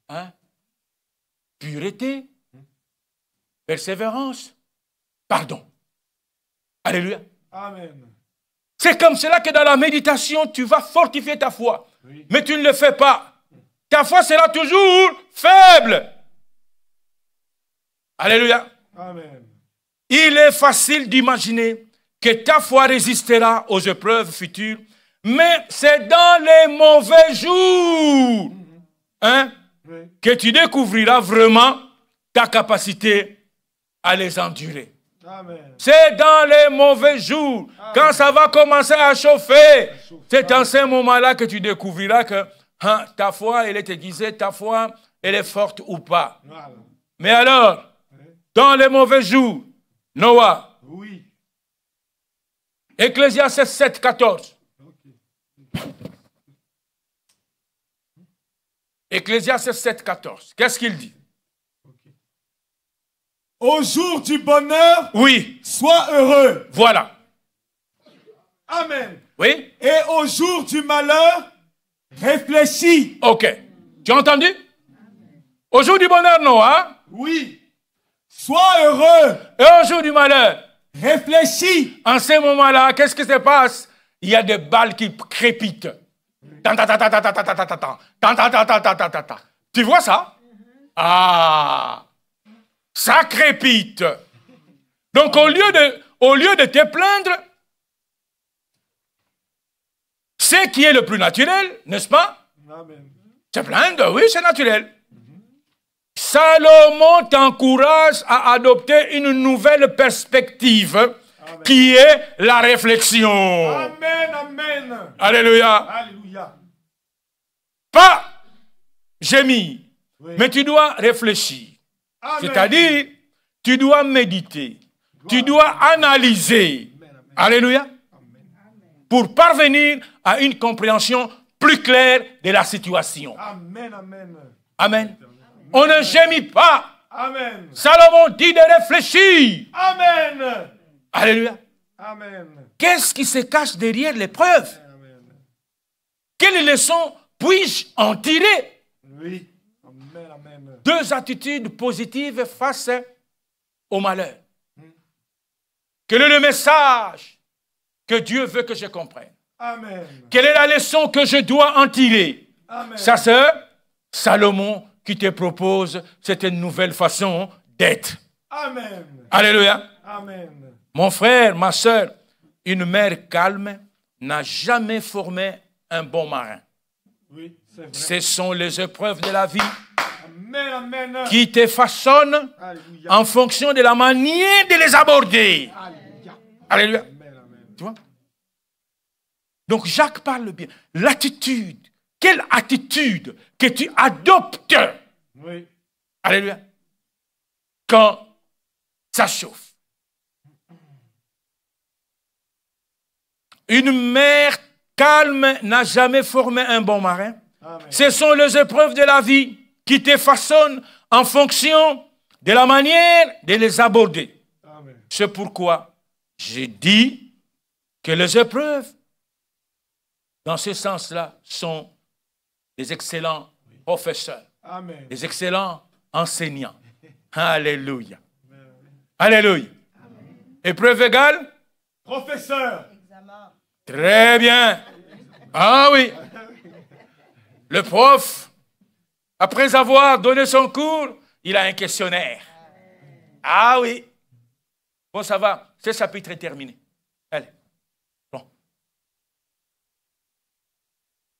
Hein? pureté, persévérance, pardon. Alléluia. Amen. C'est comme cela que dans la méditation, tu vas fortifier ta foi. Mais tu ne le fais pas. Ta foi sera toujours faible. Alléluia. Amen. Il est facile d'imaginer que ta foi résistera aux épreuves futures, mais c'est dans les mauvais jours. Hein? que tu découvriras vraiment ta capacité à les endurer. C'est dans les mauvais jours, quand ça va commencer à chauffer, c'est dans ces moments-là que tu découvriras que hein, ta foi, elle est aiguisée, ta foi, elle est forte ou pas. Mais alors, dans les mauvais jours, Noah, oui. 7, 14, Ecclesiastes 7.14, Qu'est-ce qu'il dit Au jour du bonheur, oui. sois heureux. Voilà. Amen. Oui. Et au jour du malheur, réfléchis. Ok. Tu as entendu Au jour du bonheur, non, hein? Oui. Sois heureux. Et au jour du malheur, réfléchis. En ce moment-là, qu'est-ce qui se passe Il y a des balles qui crépitent. Tu vois ça Ah Ça crépite. Donc au lieu de, au lieu de te plaindre, c'est qui est le plus naturel, n'est-ce pas Te plaindre, oui, c'est naturel. Salomon t'encourage à adopter une nouvelle perspective qui est la réflexion. Amen, amen. Alléluia. Alléluia. Pas gémir, mais tu dois réfléchir. C'est-à-dire, tu dois méditer, tu dois analyser. Alléluia. Pour parvenir à une compréhension plus claire de la situation. Amen, amen. Amen. On ne gémit pas. Amen. Salomon dit de réfléchir. Amen. Alléluia. Amen. Qu'est-ce qui se cache derrière l'épreuve Quelle leçon puis-je en tirer Oui. Deux attitudes positives face au malheur. Hmm. Quel est le message que Dieu veut que je comprenne Amen. Quelle est la leçon que je dois en tirer Ça, c'est Salomon qui te propose cette nouvelle façon d'être. Amen. Alléluia. Amen. Mon frère, ma soeur, une mère calme n'a jamais formé un bon marin. Oui, Ce sont les épreuves de la vie qui te façonnent en fonction de la manière de les aborder. Alléluia. tu vois? Donc Jacques parle bien. L'attitude, quelle attitude que tu adoptes. Oui. Alléluia. Quand ça chauffe. Une mère calme n'a jamais formé un bon marin. Ce sont les épreuves de la vie qui te façonnent en fonction de la manière de les aborder. C'est pourquoi j'ai dit que les épreuves, dans ce sens-là, sont des excellents professeurs, des excellents enseignants. Alléluia. Alléluia. Épreuve égale Professeur. Très bien. Ah oui. Le prof, après avoir donné son cours, il a un questionnaire. Ah oui. Bon, ça va. Ce chapitre est terminé. Allez. Bon.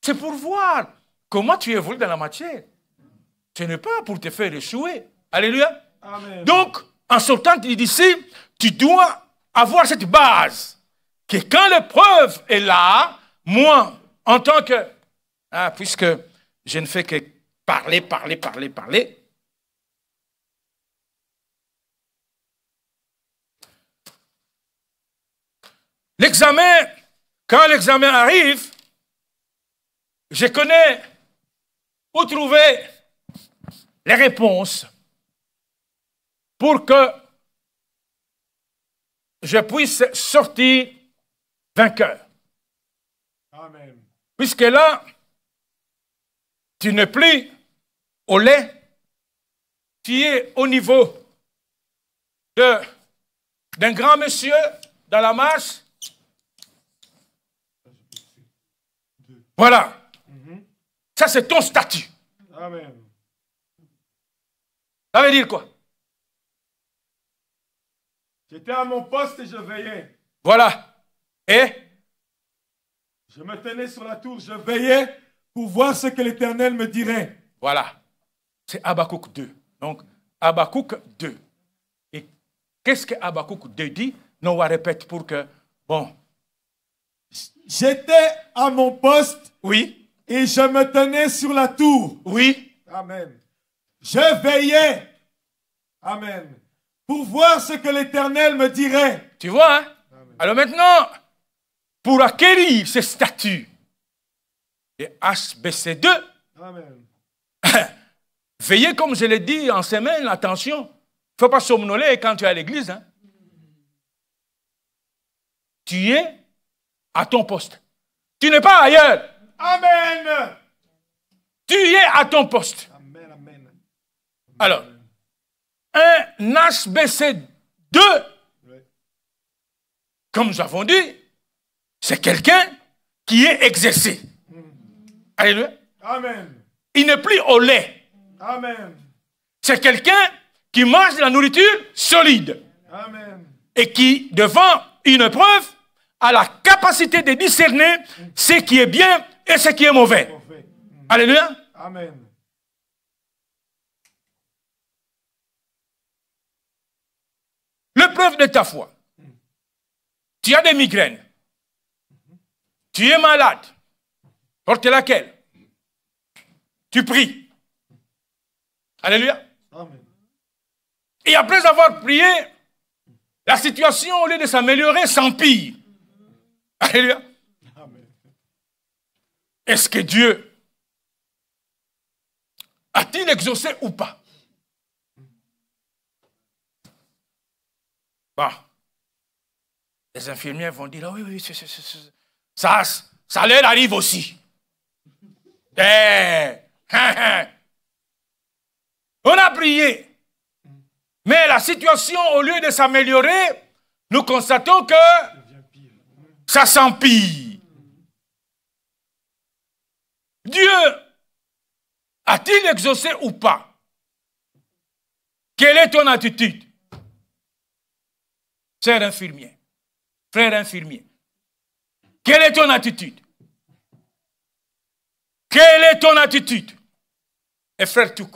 C'est pour voir comment tu évolues dans la matière. Ce n'est pas pour te faire échouer. Alléluia. Donc, en sortant d'ici, tu dois avoir cette base que quand l'épreuve est là, moi, en tant que... Ah, puisque je ne fais que parler, parler, parler, parler. L'examen, quand l'examen arrive, je connais où trouver les réponses pour que je puisse sortir vainqueur. Amen. Puisque là, tu n'es plus au lait, tu es au niveau d'un grand monsieur dans la masse. Voilà. Mm-hmm. Ça, c'est ton statut. Amen. Ça veut dire quoi J'étais à mon poste et je veillais. Voilà. Et je me tenais sur la tour, je veillais pour voir ce que l'Éternel me dirait. Voilà. C'est Abakouk 2. Donc, Abakouk 2. Et qu'est-ce que Abakouk 2 dit Non, on va répéter pour que. Bon. J'étais à mon poste. Oui. Et je me tenais sur la tour. Oui. Amen. Je veillais. Amen. Pour voir ce que l'Éternel me dirait. Tu vois, hein? Alors maintenant, pour acquérir ce statut Et HBC2. Veillez, comme je l'ai dit en semaine, attention. Il ne faut pas somnoler quand tu es à l'église. Hein. Tu es à ton poste. Tu n'es pas ailleurs. Amen. Tu es à ton poste. Alors, un HBC2, comme nous avons dit, c'est quelqu'un qui est exercé. Alléluia. Amen. Il n'est plus au lait. Amen. C'est quelqu'un qui mange la nourriture solide. Amen. Et qui, devant une épreuve, a la capacité de discerner ce qui est bien et ce qui est mauvais. mauvais. Alléluia. Amen. L'épreuve de ta foi. Tu as des migraines. Tu es malade, porte laquelle Tu pries. Alléluia. Amen. Et après avoir prié, la situation, au lieu de s'améliorer, s'empire. Alléluia. Est-ce que Dieu a-t-il exaucé ou pas Bah, les infirmières vont dire, ah oui, oui, oui, ça, ça leur arrive aussi. Eh, eh, eh. on a prié. Mais la situation, au lieu de s'améliorer, nous constatons que ça s'empire. Dieu a-t-il exaucé ou pas Quelle est ton attitude cher infirmier, frère infirmier, quelle est ton attitude Quelle est ton attitude Et frère tout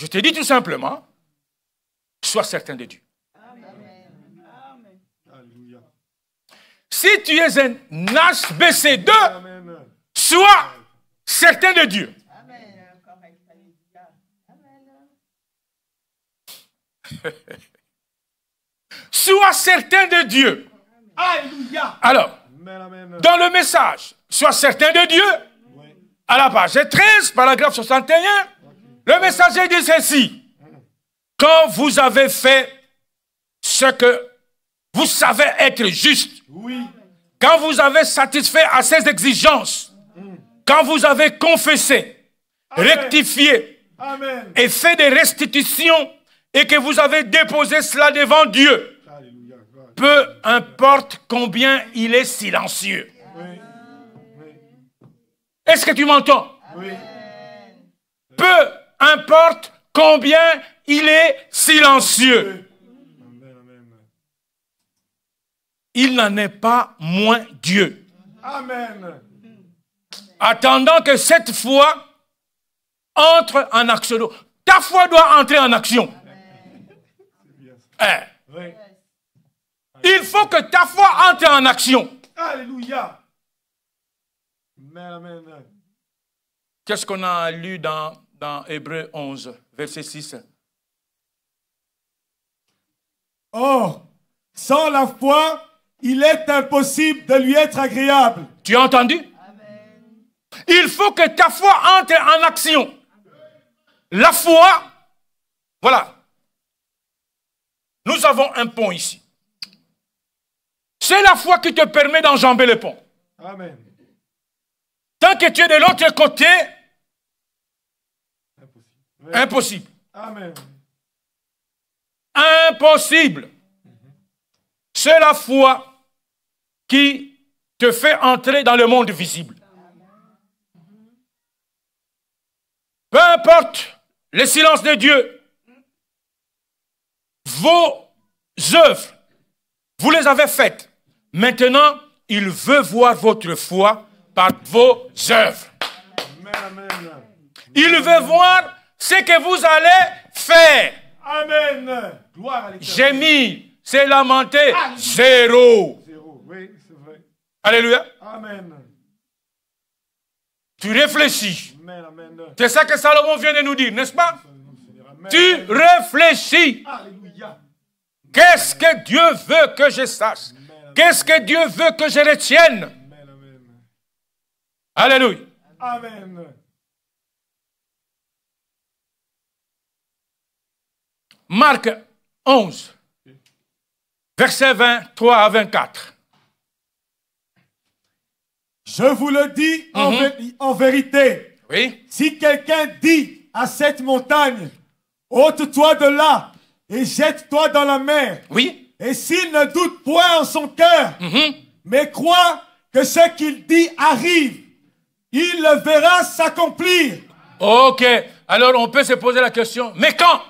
je te dis tout simplement, sois certain de Dieu. Si tu es un bc 2 sois certain de Dieu. sois certain de Dieu. Alors, dans le message, sois certain de Dieu, à la page 13, paragraphe 61, le messager dit ceci. Quand vous avez fait ce que vous savez être juste, quand vous avez satisfait à ses exigences, mm. quand vous avez confessé, rectifié et fait des restitutions et que vous avez déposé cela devant Dieu, peu importe combien il est silencieux. Est-ce que tu m'entends Peu importe combien il est silencieux. Il n'en est pas moins Dieu. Amen. Attendant que cette foi entre en action. Ta foi doit entrer en action. Eh. Il faut que ta foi entre en action. Alléluia. Amen. Qu'est-ce qu'on a lu dans, dans Hébreu 11, verset 6 Oh, sans la foi, il est impossible de lui être agréable. Tu as entendu Amen. Il faut que ta foi entre en action. La foi, voilà. Nous avons un pont ici. C'est la foi qui te permet d'enjamber le pont. Amen. Tant que tu es de l'autre côté, impossible. impossible. Amen. Impossible. C'est la foi qui te fait entrer dans le monde visible. Peu importe le silence de Dieu, vos œuvres, vous les avez faites. Maintenant, il veut voir votre foi par vos œuvres. Il veut voir ce que vous allez faire. Amen. J'ai mis, c'est lamenté, zéro. zéro. Oui, vrai. Alléluia. Amen. Tu réfléchis. C'est ça que Salomon vient de nous dire, n'est-ce pas Tu réfléchis. Qu'est-ce que Dieu veut que je sache Qu'est-ce que Dieu veut que je retienne Alléluia. Amen. Marc 11, versets 23 à 24. Je vous le dis en, mhm. en, vérité. Oui. Si quelqu'un dit à cette montagne, ôte-toi de là et jette-toi dans la mer. Oui. Et s'il ne doute point en son cœur, mhm. mais croit que ce qu'il dit arrive, il le verra s'accomplir. Ok, alors on peut se poser la question, mais quand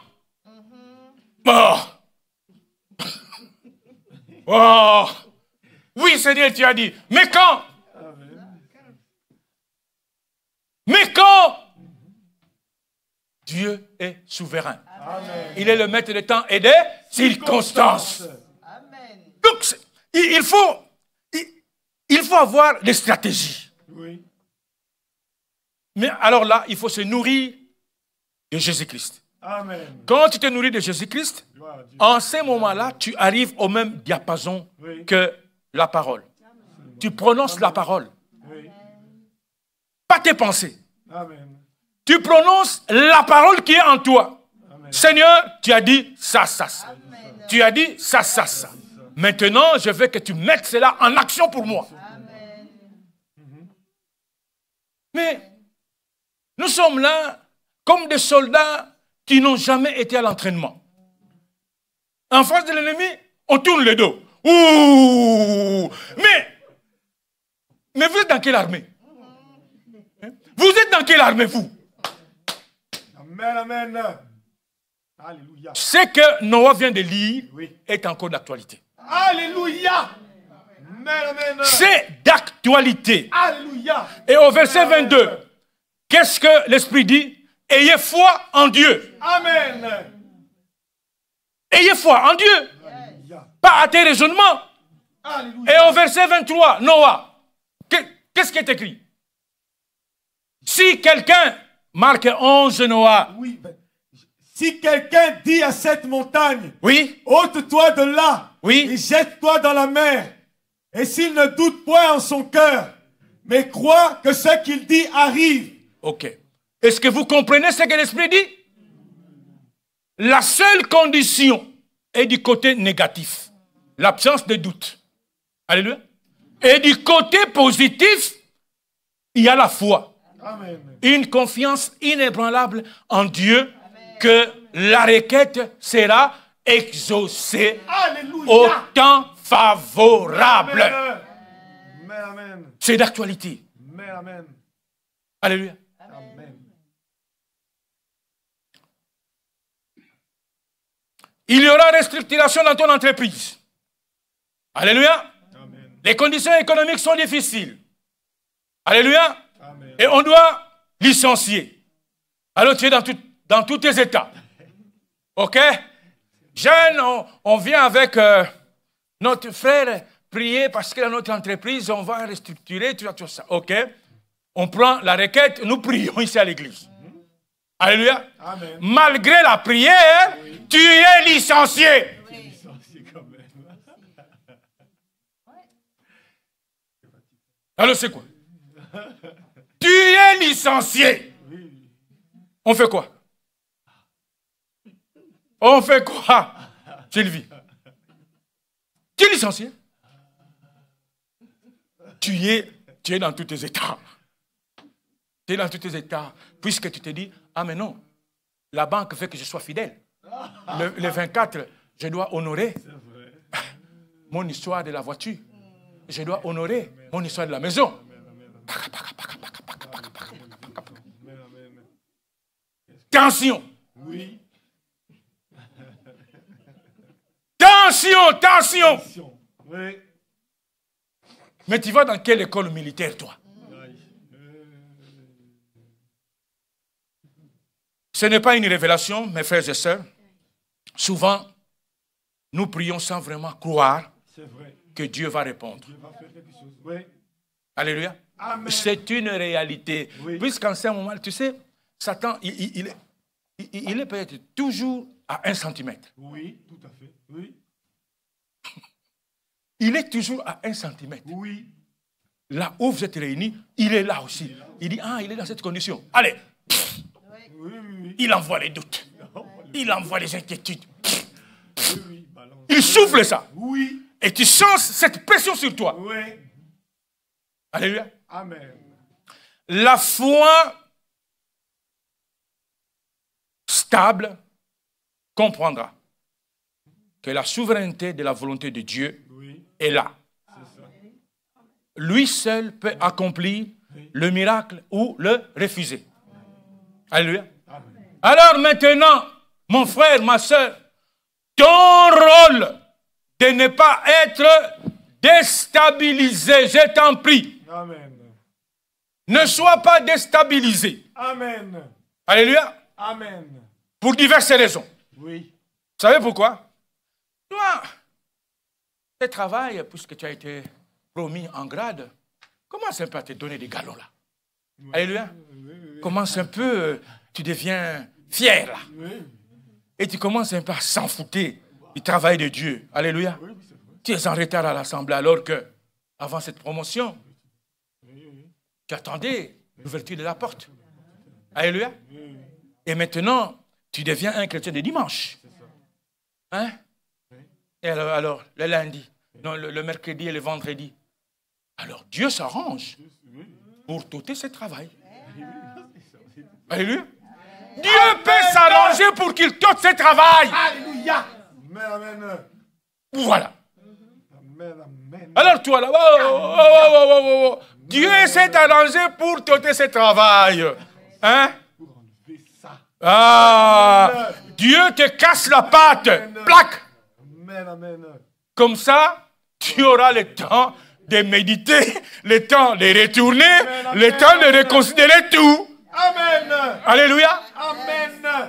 oh. Oui Seigneur, tu as dit, mais quand ah, Mais quand Dieu est souverain. Il est le maître des temps et des circonstances. Donc, il faut, il faut avoir des stratégies. Mais alors là, il faut se nourrir de Jésus-Christ. Quand tu te nourris de Jésus-Christ, en ces moments-là, tu arrives au même diapason que la parole. Tu prononces la parole. Pas tes pensées. Amen tu prononces la parole qui est en toi. Seigneur, tu as dit ça, ça, ça. Tu as dit ça, ça, ça. Maintenant, je veux que tu mettes cela en action pour moi. Mais nous sommes là comme des soldats qui n'ont jamais été à l'entraînement. En face de l'ennemi, on tourne le dos. Ouh Mais, mais vous êtes dans quelle armée Vous êtes dans quelle armée, vous Amen, Ce que Noah vient de lire est encore d'actualité. Alléluia. C'est d'actualité. Alléluia. Et au verset 22, qu'est-ce que l'Esprit dit Ayez foi en Dieu. Amen. Ayez foi en Dieu. Pas à tes raisonnements. Et au verset 23, Noah, qu'est-ce qui est écrit Si quelqu'un Marc 11, Noah. Ben, si quelqu'un dit à cette montagne, oui, ôte-toi de là, oui, et jette-toi dans la mer, et s'il ne doute point en son cœur, mais croit que ce qu'il dit arrive. Ok. Est-ce que vous comprenez ce que l'Esprit dit La seule condition est du côté négatif, l'absence de doute. Alléluia. Et du côté positif, il y a la foi. Une confiance inébranlable en Dieu que la requête sera exaucée au temps favorable. C'est d'actualité. Alléluia. Il y aura restructuration dans ton entreprise. Alléluia. Les conditions économiques sont difficiles. Alléluia. Et on doit licencier. Alors tu es dans, dans tous tes états. OK Jeune, on, vient avec euh, notre frère prier parce que dans notre entreprise, on va restructurer, tout ça, tout ça. OK On prend la requête, nous prions ici à l'église. Alléluia. Malgré la prière, tu es licencié. Alors c'est quoi tu es licencié. On fait quoi On fait quoi, Sylvie Tu es licencié tu es, tu es dans tous tes états. Tu es dans tous tes états. Puisque tu te dis, ah mais non, la banque veut que je sois fidèle. Le, le 24, je dois honorer mon histoire de la voiture. Je dois honorer mon histoire de la maison. Tension. Oui. Tension, tension. Oui. Mais tu vas dans quelle école militaire, toi Ce n'est pas une révélation, mes frères et sœurs. Souvent, nous prions sans vraiment croire que Dieu va répondre. oui. Alléluia. C'est une réalité. Oui. Puisqu'en ce moment, tu sais, Satan, il, il, est peut-être toujours à un centimètre. Oui, tout à fait. Oui. Il est toujours à un centimètre. Oui. Là où vous êtes réunis, il est là aussi. Il dit, ah, il est dans cette condition. Allez. il envoie les doutes. Il envoie les inquiétudes. Il souffle ça. Oui. Et tu sens cette pression sur toi. Oui. Alléluia. Amen. La foi stable comprendra que la souveraineté de la volonté de Dieu est là. Lui seul peut accomplir le miracle ou le refuser. Alléluia. Alors maintenant, mon frère, ma soeur, ton rôle de ne pas être déstabilisé, je t'en prie. Amen. Ne sois pas déstabilisé. Amen. Alléluia. Amen. Pour diverses raisons. Oui. Vous savez pourquoi Toi, tu travailles puisque tu as été promis en grade. Commence un peu à te donner des galons là. Alléluia. Comment commence un peu, euh, tu deviens fier là. Et tu commences un peu à s'en foutre du travail de Dieu. Alléluia. Tu es en retard à l'assemblée alors que, avant cette promotion, tu attendais l'ouverture de la porte. Alléluia. Et maintenant, tu deviens un chrétien de dimanche. Hein? Et alors, le lundi, non, le, mercredi et le vendredi. Alors Dieu s'arrange pour touter ses travail. Alléluia. Dieu peut s'arranger pour qu'il taute ses travail. Alléluia. Voilà. Alors toi là oh, oh, oh, Dieu s'est arrangé pour tenter ses travail. Hein? Ah, Dieu te casse la patte. Plaque. Comme ça, tu auras le temps de méditer, le temps de retourner, le temps de reconsidérer tout. Amen. Alléluia. Amen.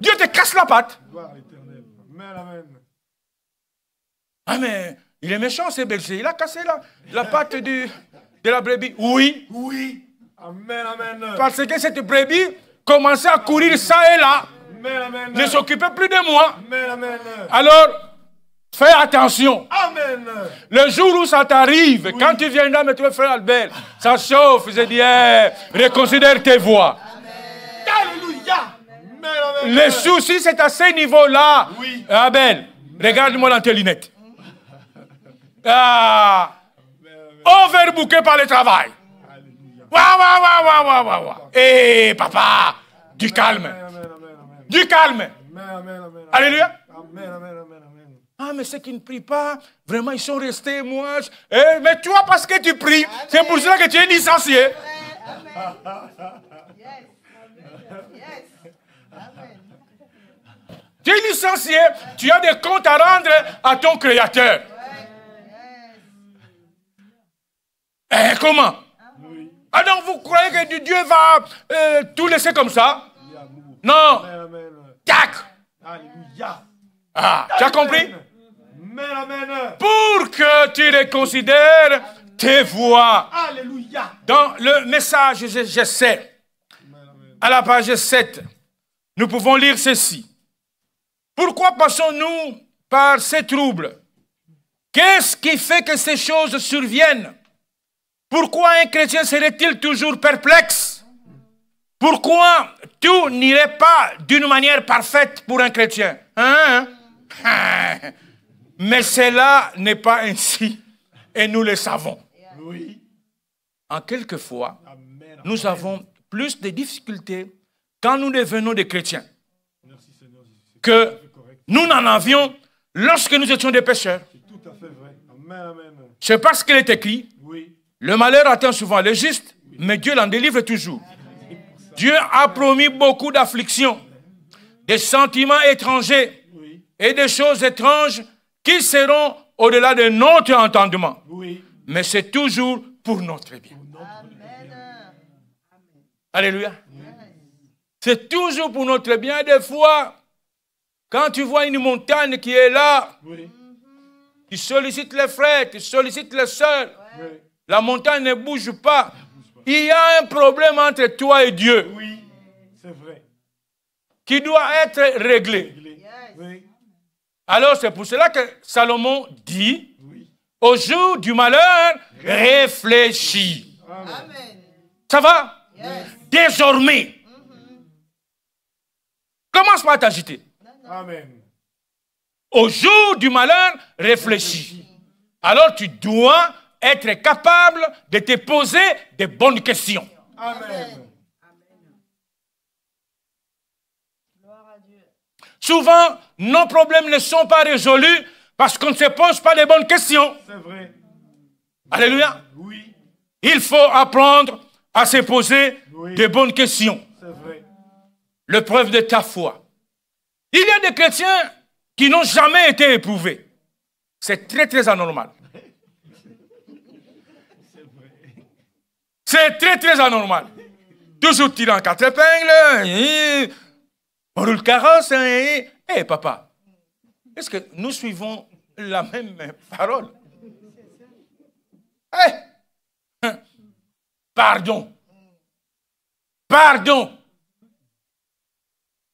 Dieu te casse la patte. Ah mais il est méchant c'est berger. Il a cassé la, la patte du, de la brebis. Oui. Oui. Amen, amen. Parce que cette brebis commençait à courir ça et là. Ne s'occupait plus de moi. Alors, fais attention. Amen. Le jour où ça t'arrive, quand tu viendras me trouver, frère Albert, ça chauffe. Je dis, réconsidère eh, reconsidère tes voies. Alléluia. Le souci, c'est à ce niveau-là. Oui. Amen. Regarde-moi dans tes lunettes. Ah, overbooké par le travail. Waouh, waouh, waouh, waouh, waouh, waouh. Eh, papa, du calme. Du calme. Alléluia. Ah, mais ceux qui ne prient pas, vraiment, ils sont restés moi. Eh, mais toi parce que tu pries, c'est pour cela que tu es licencié. Tu es licencié, tu as des comptes à rendre à ton Créateur. Eh, comment alors vous croyez que Dieu va euh, tout laisser comme ça Non. Tac. Ah, tu as compris Pour que tu les considères tes voix. Dans le message, je sais. À la page 7, nous pouvons lire ceci. Pourquoi passons-nous par ces troubles Qu'est-ce qui fait que ces choses surviennent pourquoi un chrétien serait-il toujours perplexe Pourquoi tout n'irait pas d'une manière parfaite pour un chrétien hein? Mais cela n'est pas ainsi et nous le savons. Oui. En quelquefois, nous avons plus de difficultés quand nous devenons des chrétiens que nous n'en avions lorsque nous étions des pécheurs. C'est parce qu'il est écrit, le malheur atteint souvent les juste, mais Dieu l'en délivre toujours. Dieu a promis beaucoup d'afflictions, des sentiments étrangers et des choses étranges qui seront au-delà de notre entendement. Mais c'est toujours pour notre bien. Alléluia. C'est toujours pour notre bien. Des fois, quand tu vois une montagne qui est là, tu sollicites les frères, tu sollicites les sœurs. La montagne ne bouge pas. Il y a un problème entre toi et Dieu. Oui, c'est vrai. Qui doit être réglé. Alors c'est pour cela que Salomon dit, au jour du malheur, réfléchis. Ça va Désormais. Mm-hmm. Commence pas à t'agiter. Amen. Au jour du malheur, réfléchis. Alors tu dois être capable de te poser des bonnes questions. Amen. Souvent, nos problèmes ne sont pas résolus parce qu'on ne se pose pas les bonnes questions. C'est vrai. Alléluia. Oui. Il faut apprendre à se poser des bonnes questions. C'est vrai. Le preuve de ta foi. Il y a des chrétiens qui n'ont jamais été éprouvés. C'est très, très anormal. C'est très, très anormal. Toujours tirant quatre épingles. Hein, hein. On roule carrosse. et hein, eh, papa, est-ce que nous suivons la même parole Eh. Pardon. Pardon.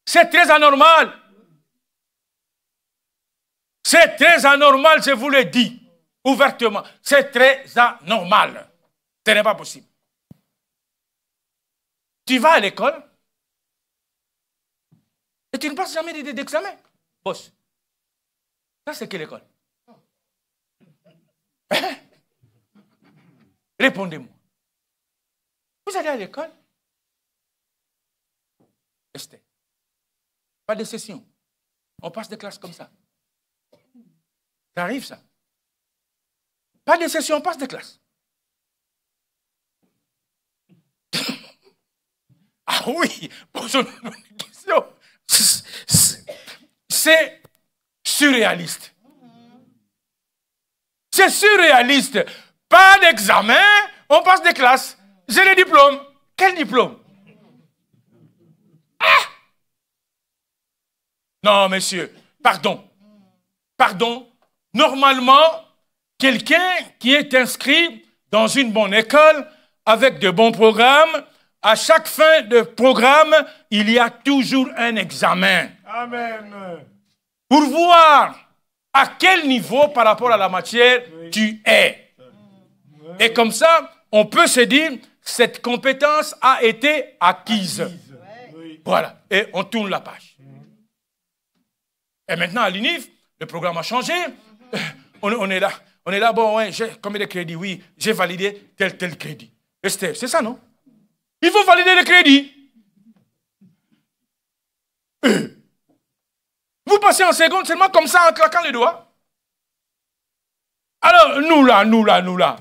C'est très anormal. C'est très anormal, je vous le dis ouvertement. C'est très anormal. Ce n'est pas possible. Tu vas à l'école et tu ne passes jamais d'examen. Bosse. ça c'est quelle école hein? Répondez-moi. Vous allez à l'école Esther, pas de session. On passe des classes comme ça. Ça arrive ça. Pas de session, on passe de classe. Ah oui, bonjour. C'est surréaliste. C'est surréaliste. Pas d'examen, on passe des classes. J'ai le diplôme. Quel diplôme Ah Non, monsieur, pardon. Pardon. Normalement, quelqu'un qui est inscrit dans une bonne école, avec de bons programmes, à chaque fin de programme, il y a toujours un examen. Amen. Pour voir à quel niveau par rapport à la matière tu es. Et comme ça, on peut se dire, cette compétence a été acquise. Voilà, et on tourne la page. Et maintenant, à l'UNIF, le programme a changé. Mm-hmm. On, est là, on est là, bon, ouais, j'ai combien de crédits Oui, j'ai validé tel, tel crédit. C'est ça, non il faut valider le crédit. Euh. Vous passez en seconde seulement comme ça en claquant les doigts. Alors, nous là, nous là, nous là.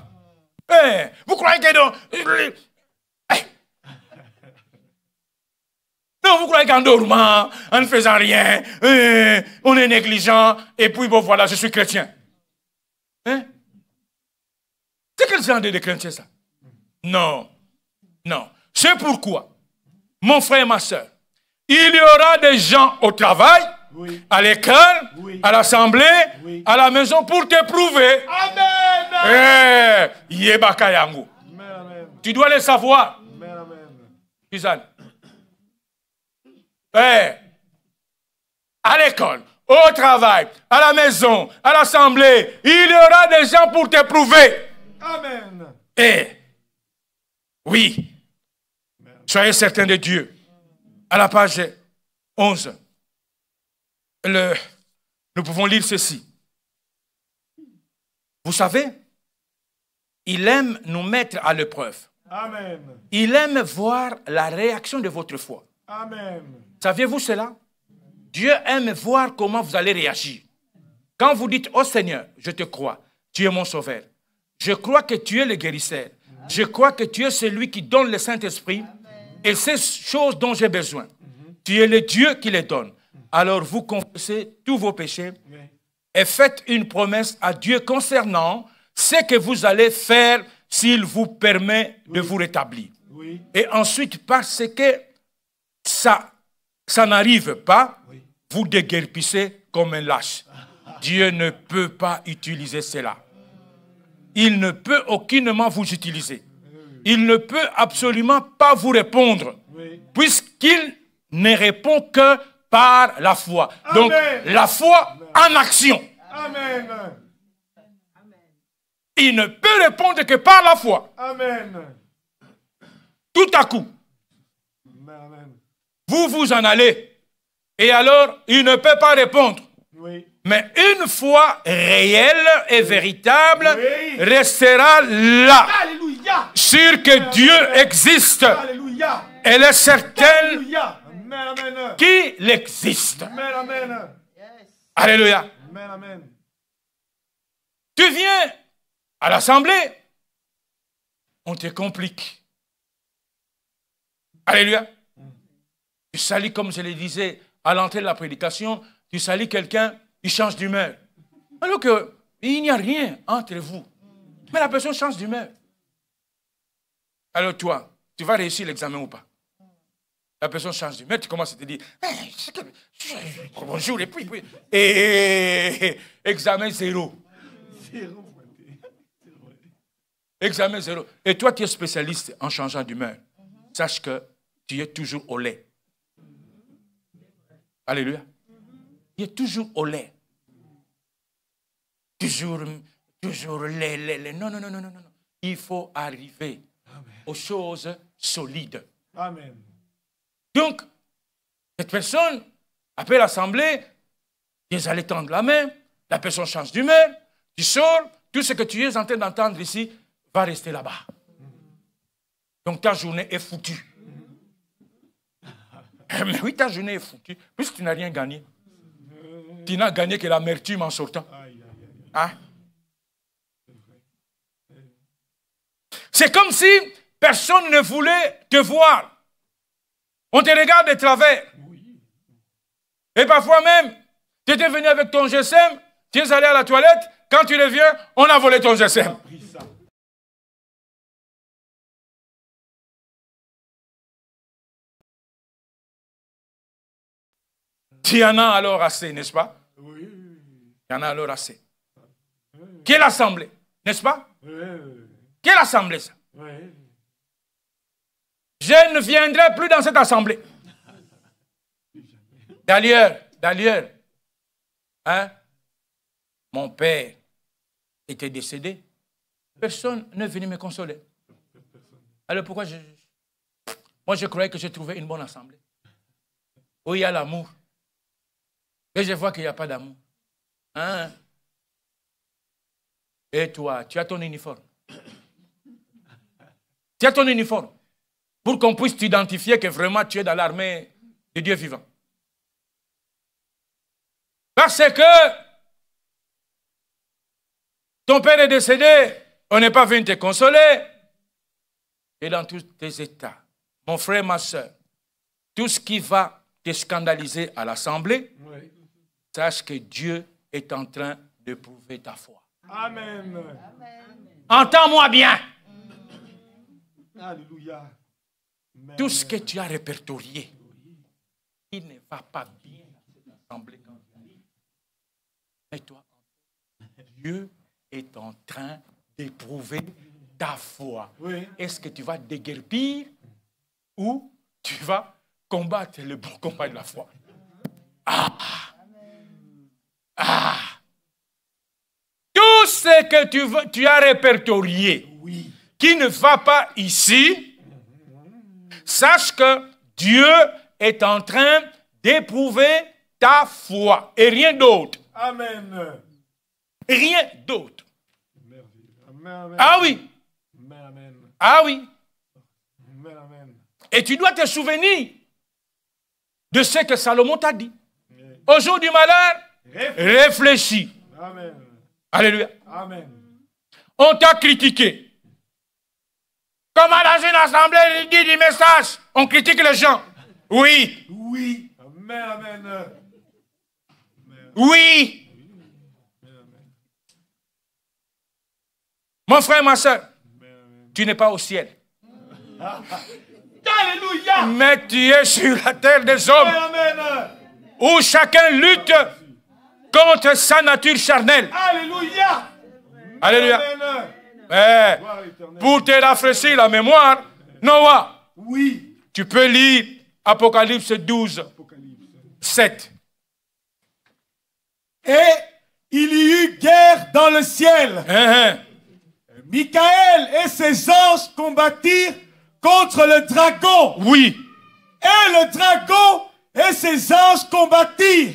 Eh, vous croyez que... Eh. Non, vous croyez qu'en dormant, en ne faisant rien, eh, on est négligent, et puis bon voilà, je suis chrétien. Hein? C'est quel genre de chrétien ça Non, non. C'est pourquoi, mon frère et ma soeur, il y aura des gens au travail, à l'école, à l'assemblée, à la maison pour t'éprouver. Amen. Eh, tu dois les savoir. Eh, à l'école, au travail, à la maison, à l'assemblée, il y aura des gens pour t'éprouver. Amen. Eh, oui. Soyez certains de Dieu. À la page 11, le, nous pouvons lire ceci. Vous savez, il aime nous mettre à l'épreuve. Amen. Il aime voir la réaction de votre foi. Amen. Saviez-vous cela? Dieu aime voir comment vous allez réagir. Quand vous dites, au oh Seigneur, je te crois, tu es mon sauveur. Je crois que tu es le guérisseur. Je crois que tu es celui qui donne le Saint-Esprit. Et ces choses dont j'ai besoin, tu es le Dieu qui les donne. Alors vous confessez tous vos péchés et faites une promesse à Dieu concernant ce que vous allez faire s'il vous permet de vous rétablir. Et ensuite, parce que ça, ça n'arrive pas, vous déguerpissez comme un lâche. Dieu ne peut pas utiliser cela. Il ne peut aucunement vous utiliser il ne peut absolument pas vous répondre, puisqu'il ne répond que par la foi. Donc, la foi en action. Amen. Il ne peut répondre que par la foi. Amen. Tout à coup, vous vous en allez. Et alors, il ne peut pas répondre. Oui mais une foi réelle et véritable restera là. Alléluia. Sûr que Dieu existe. Alléluia. Elle est certaine qu'il existe. Alléluia. tu viens à l'assemblée, on te complique. Alléluia. Tu salis, comme je le disais à l'entrée de la prédication, tu salis quelqu'un il change d'humeur. Alors qu'il n'y a rien entre vous. Mais la personne change d'humeur. Alors toi, tu vas réussir l'examen ou pas La personne change d'humeur, tu commences à te dire eh, bonjour et puis, Et examen zéro. Zéro. Examen zéro. Et toi, tu es spécialiste en changeant d'humeur. Sache que tu es toujours au lait. Alléluia il est toujours au lait. Toujours, toujours lait, lait, lait. Non, non, non, non, non, non. Il faut arriver aux choses solides. Amen. Donc, cette personne, après l'assemblée, ils allaient tendre la main, la personne change d'humeur, tu sors, tout ce que tu es en train d'entendre ici va rester là-bas. Donc ta journée est foutue. oui, ta journée est foutue, puisque tu n'as rien gagné tu n'as gagné que l'amertume en sortant. Hein? C'est comme si personne ne voulait te voir. On te regarde de travers. Et parfois même, tu étais venu avec ton GSM, tu es allé à la toilette, quand tu reviens, on a volé ton GSM. Tu en as alors assez, n'est-ce pas oui. Il y en a alors assez. Quelle assemblée, n'est-ce pas Quelle assemblée ça Je ne viendrai plus dans cette assemblée. D'ailleurs, d'ailleurs, hein, mon père était décédé. Personne ne venait me consoler. Alors pourquoi je... Moi, je croyais que j'ai trouvé une bonne assemblée. Où oh, il y a l'amour, et je vois qu'il n'y a pas d'amour. Hein? Et toi, tu as ton uniforme. tu as ton uniforme. Pour qu'on puisse t'identifier que vraiment tu es dans l'armée de Dieu vivant. Parce que ton père est décédé, on n'est pas venu te consoler. Et dans tous tes états, mon frère, ma soeur, tout ce qui va te scandaliser à l'Assemblée, sache que Dieu est en train d'éprouver ta foi. Amen. Entends-moi bien. Alléluia. Tout ce que tu as répertorié, il ne va pas bien Mais toi, Dieu est en train d'éprouver ta foi. Est-ce que tu vas déguerpir ou tu vas combattre le bon combat de la foi? Ah! Ah. Tout ce que tu, tu as répertorié qui ne va pas ici, sache que Dieu est en train d'éprouver ta foi et rien d'autre. Amen. Rien d'autre. Ah oui. Ah oui. Et tu dois te souvenir de ce que Salomon t'a dit. Au jour du malheur, Réfléchis. Alléluia. Amen. On t'a critiqué. Comment dans une assemblée, il dit des message, on critique les gens. Oui. Oui. Amen, Oui. Mon frère, ma soeur, tu n'es pas au ciel. Alléluia. Mais tu es sur la terre des hommes. Où chacun lutte contre sa nature charnelle. Alléluia. Alléluia. Eh, pour te rafraîchir la mémoire, Noah, oui. tu peux lire Apocalypse 12, 7. Et il y eut guerre dans le ciel. Hein, hein. Michael et ses anges combattirent contre le dragon. Oui. Et le dragon et ses anges combattirent.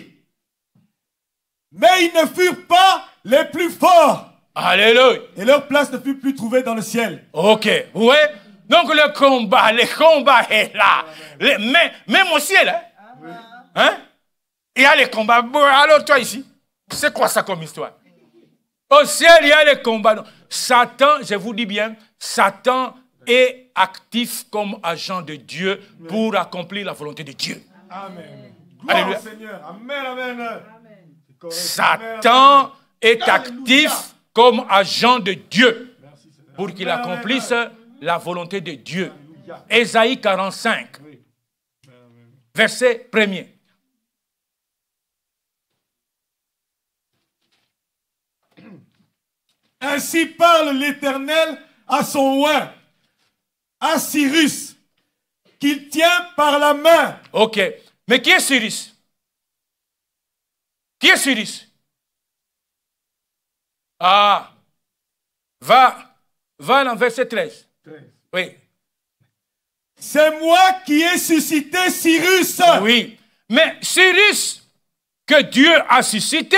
Mais ils ne furent pas les plus forts. Alléluia. Et leur place ne fut plus trouvée dans le ciel. Ok, ouais. Donc le combat, le combat est là. Les, même, au ciel, hein? hein? Il y a les combats. alors toi ici, c'est quoi ça comme histoire? Au ciel, il y a les combats. Satan, je vous dis bien, Satan est actif comme agent de Dieu pour accomplir la volonté de Dieu. Amen. Gloire Alléluia. Seigneur. Amen, amen. Satan est actif comme agent de Dieu pour qu'il accomplisse la volonté de Dieu. Ésaïe 45, verset 1er. Ainsi parle l'Éternel à son roi, à Cyrus, qu'il tient par la main. Ok. Mais qui est Cyrus qui est Cyrus Ah Va, va dans verset 13. Oui. C'est moi qui ai suscité Cyrus. Oui. Mais Cyrus, que Dieu a suscité,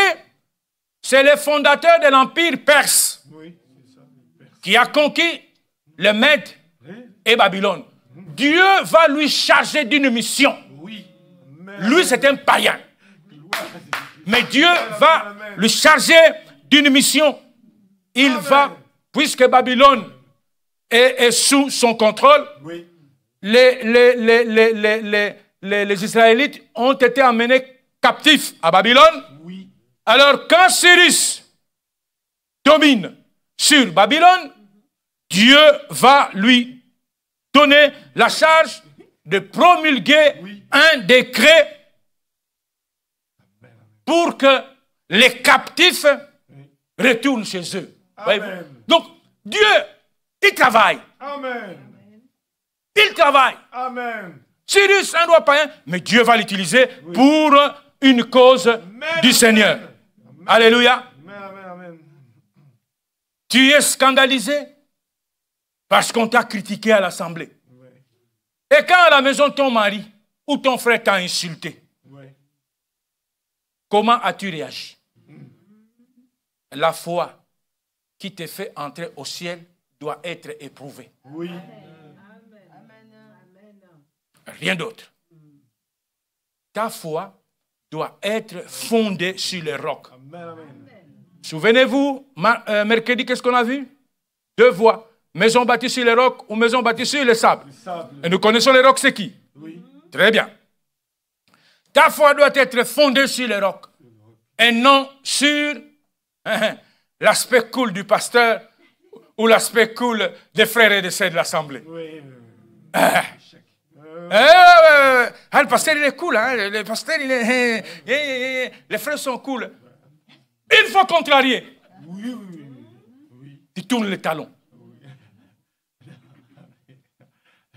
c'est le fondateur de l'Empire perse, oui, qui a conquis le Mède et Babylone. Dieu va lui charger d'une mission. Oui. Lui, c'est un païen. Mais Dieu va le charger d'une mission. Il va, puisque Babylone est, sous son contrôle, les, Israélites ont été amenés captifs à Babylone. Alors quand Cyrus domine sur Babylone, Dieu va lui donner la charge de promulguer un décret pour que les captifs retournent chez eux. Donc, Dieu, il travaille. Il travaille. Amen. Cyrus, un roi païen, mais Dieu va l'utiliser pour une cause du Seigneur. Alléluia. Amen. Tu es scandalisé parce qu'on t'a critiqué à l'Assemblée. Et quand à la maison ton mari ou ton frère t'a insulté, Comment as-tu réagi La foi qui te fait entrer au ciel doit être éprouvée. Oui. Rien d'autre. Ta foi doit être fondée sur le roc. Souvenez-vous, euh, mercredi, qu'est-ce qu'on a vu Deux voies. Maison bâtie sur le roc ou maison bâtie sur le sable. Et nous connaissons le roc, c'est qui oui. Très bien. Ta foi doit être fondée sur le roc et non sur hein, hein, l'aspect cool du pasteur ou l'aspect cool des frères et des sœurs de l'Assemblée. le pasteur, il est cool. Hein. hein? les frères sont cool. Une fois contrarié, tu oui, il les talons.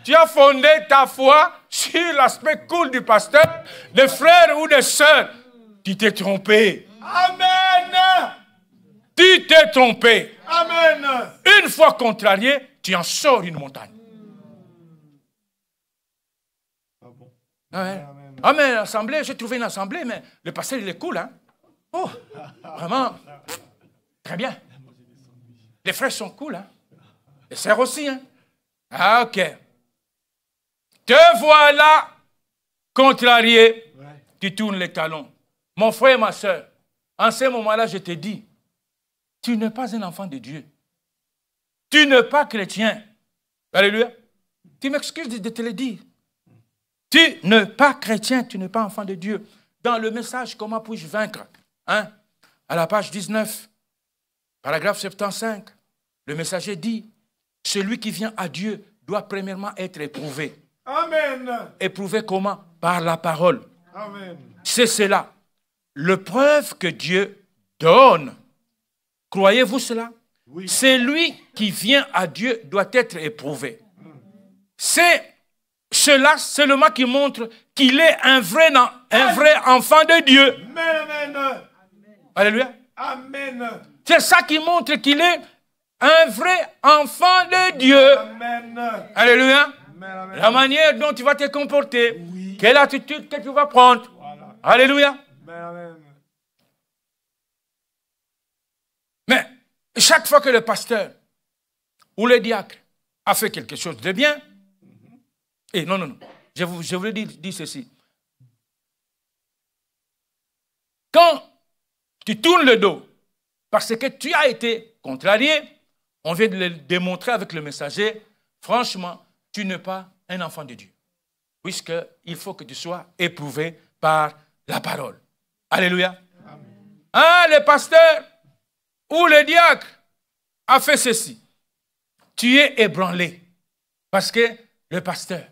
tu as fondé ta foi sur l'aspect cool du pasteur, des frères ou des sœurs. Tu t'es trompé. Amen. Tu t'es trompé. Amen. Une fois contrarié, tu en sors une montagne. Ah, ah Amen. Ah, mais l'assemblée, j'ai trouvé une assemblée, mais le pasteur, il est cool, hein. Oh, vraiment, très bien. Les frères sont cool, hein? Les sœurs aussi, hein? Ah, ok. Te voilà contrarié. Tu tournes les talons. Mon frère et ma soeur, en ce moment-là, je te dis, tu n'es pas un enfant de Dieu. Tu n'es pas chrétien. Alléluia. Tu m'excuses de te le dire. Tu n'es pas chrétien, tu n'es pas enfant de Dieu. Dans le message Comment puis-je vaincre hein? À la page 19, paragraphe 75, le messager dit Celui qui vient à Dieu doit premièrement être éprouvé. Amen. Éprouvé comment Par la parole. C'est cela. Le preuve que Dieu donne. Croyez-vous cela oui. lui qui vient à Dieu doit être éprouvé. C'est cela seulement qui montre qu'il est un vrai, un vrai enfant de Dieu. Amen. Alléluia. Amen. C'est ça qui montre qu'il est un vrai enfant de Dieu. Amen. Alléluia. La manière dont tu vas te comporter. Quelle attitude que tu vas prendre. Alléluia. Mais chaque fois que le pasteur ou le diacre a fait quelque chose de bien, et eh, non, non, non, je, vous, je voulais dire, ceci. Quand tu tournes le dos parce que tu as été contrarié, on vient de le démontrer avec le messager, franchement, tu n'es pas un enfant de Dieu. Puisqu'il faut que tu sois éprouvé par la parole. Alléluia. Ah, le pasteur ou le diacre a fait ceci. Tu es ébranlé. Parce que le pasteur,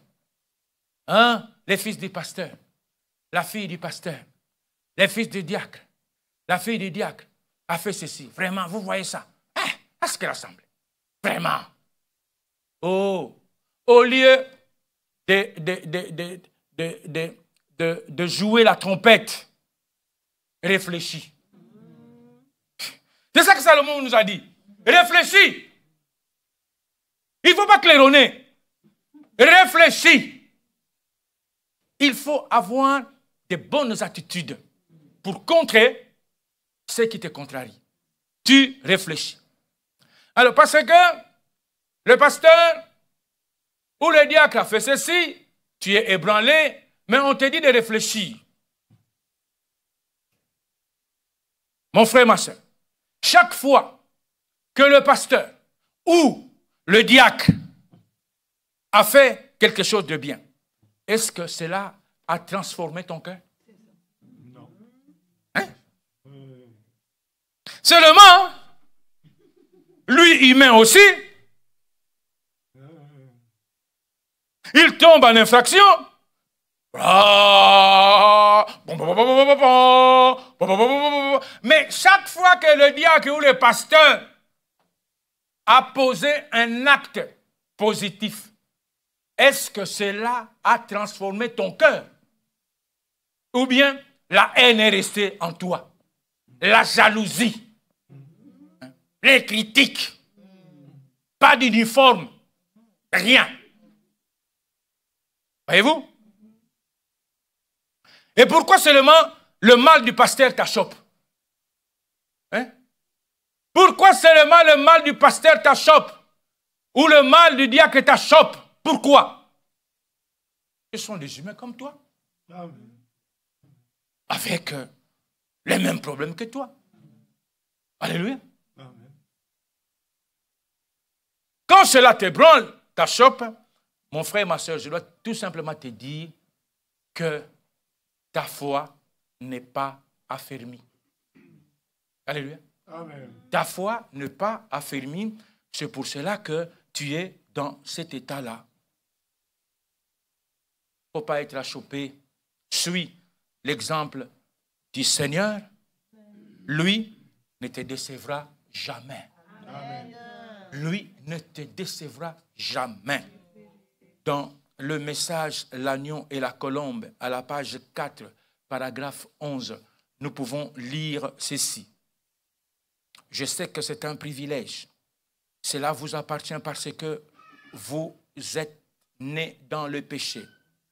hein, les fils du pasteur, la fille du pasteur, les fils du diacre, la fille du diacre a fait ceci. Vraiment, vous voyez ça. Hein, à est-ce que ressemble. Vraiment. Oh, au lieu de, jouer la trompette, réfléchis. C'est ça que Salomon nous a dit. Réfléchis. Il ne faut pas claironner. Réfléchis. Il faut avoir des bonnes attitudes pour contrer ce qui te contrarie. Tu réfléchis. Alors, parce que le pasteur où le diacre a fait ceci, tu es ébranlé, mais on te dit de réfléchir. Mon frère, ma soeur, chaque fois que le pasteur ou le diacre a fait quelque chose de bien, est-ce que cela a transformé ton cœur Non. Hein? Seulement, lui, il met aussi il tombe en infraction. Mais chaque fois que le diacre ou le pasteur a posé un acte positif, est-ce que cela a transformé ton cœur Ou bien la haine est restée en toi La jalousie Les critiques Pas d'uniforme Rien Voyez-vous Et pourquoi seulement le mal du pasteur t'achoppe hein? Pourquoi seulement le mal du pasteur t'achoppe Ou le mal du diacre t'achoppe Pourquoi Ce sont des humains comme toi. Avec euh, les mêmes problèmes que toi. Alléluia. Quand cela t'ébranle, t'achoppe, mon frère et ma soeur, je dois tout simplement te dire que ta foi n'est pas affermie. Alléluia. Ta foi n'est pas affermie. C'est pour cela que tu es dans cet état-là. Il ne faut pas être achoppé. Suis l'exemple du Seigneur. Lui ne te décevra jamais. Lui ne te décevra jamais dans le message L'agneau et la colombe, à la page 4, paragraphe 11, nous pouvons lire ceci. Je sais que c'est un privilège. Cela vous appartient parce que vous êtes né dans le péché,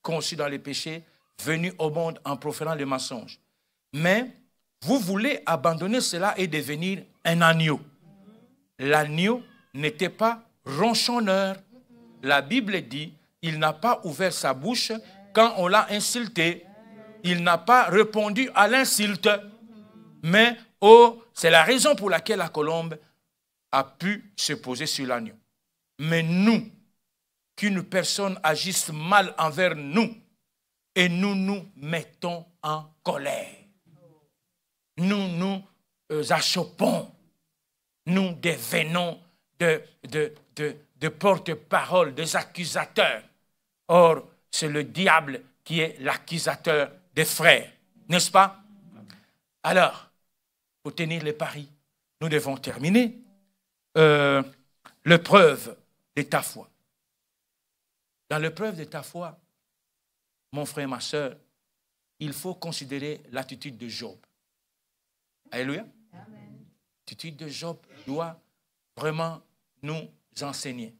conçu dans le péché, venu au monde en proférant le mensonge. Mais vous voulez abandonner cela et devenir un agneau. L'agneau n'était pas ronchonneur. La Bible dit il n'a pas ouvert sa bouche quand on l'a insulté. Il n'a pas répondu à l'insulte. Mais oh, c'est la raison pour laquelle la colombe a pu se poser sur l'agneau. Mais nous, qu'une personne agisse mal envers nous, et nous nous mettons en colère. Nous nous euh, achoppons. Nous devenons de, de, de porte-parole, des accusateurs. Or, c'est le diable qui est l'accusateur des frères, n'est-ce pas Alors, pour tenir le pari, nous devons terminer euh, l'épreuve de ta foi. Dans l'épreuve de ta foi, mon frère, ma soeur, il faut considérer l'attitude de Job. Alléluia. L'attitude de Job doit vraiment nous enseigner.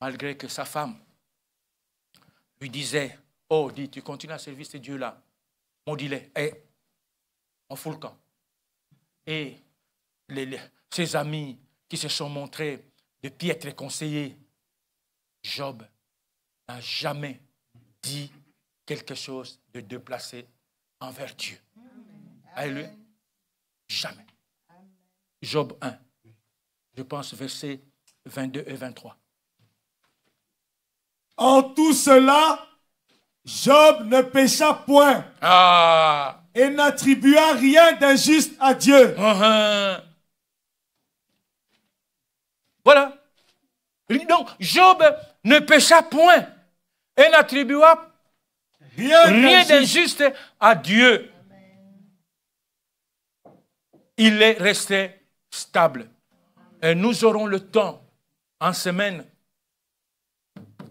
Malgré que sa femme lui disait, oh, dit, tu continues à servir ce Dieu-là, On les et eh, on fout le camp. Et les, ses amis qui se sont montrés de piètres conseillers, Job n'a jamais dit quelque chose de déplacé envers Dieu. Alléluia. Jamais. Job 1, je pense verset 22 et 23. En tout cela, Job ne pécha point ah. et n'attribua rien d'injuste à Dieu. Ah, ah. Voilà. Donc, Job ne pécha point et n'attribua rien, rien d'injuste à Dieu. Il est resté stable. Et nous aurons le temps en semaine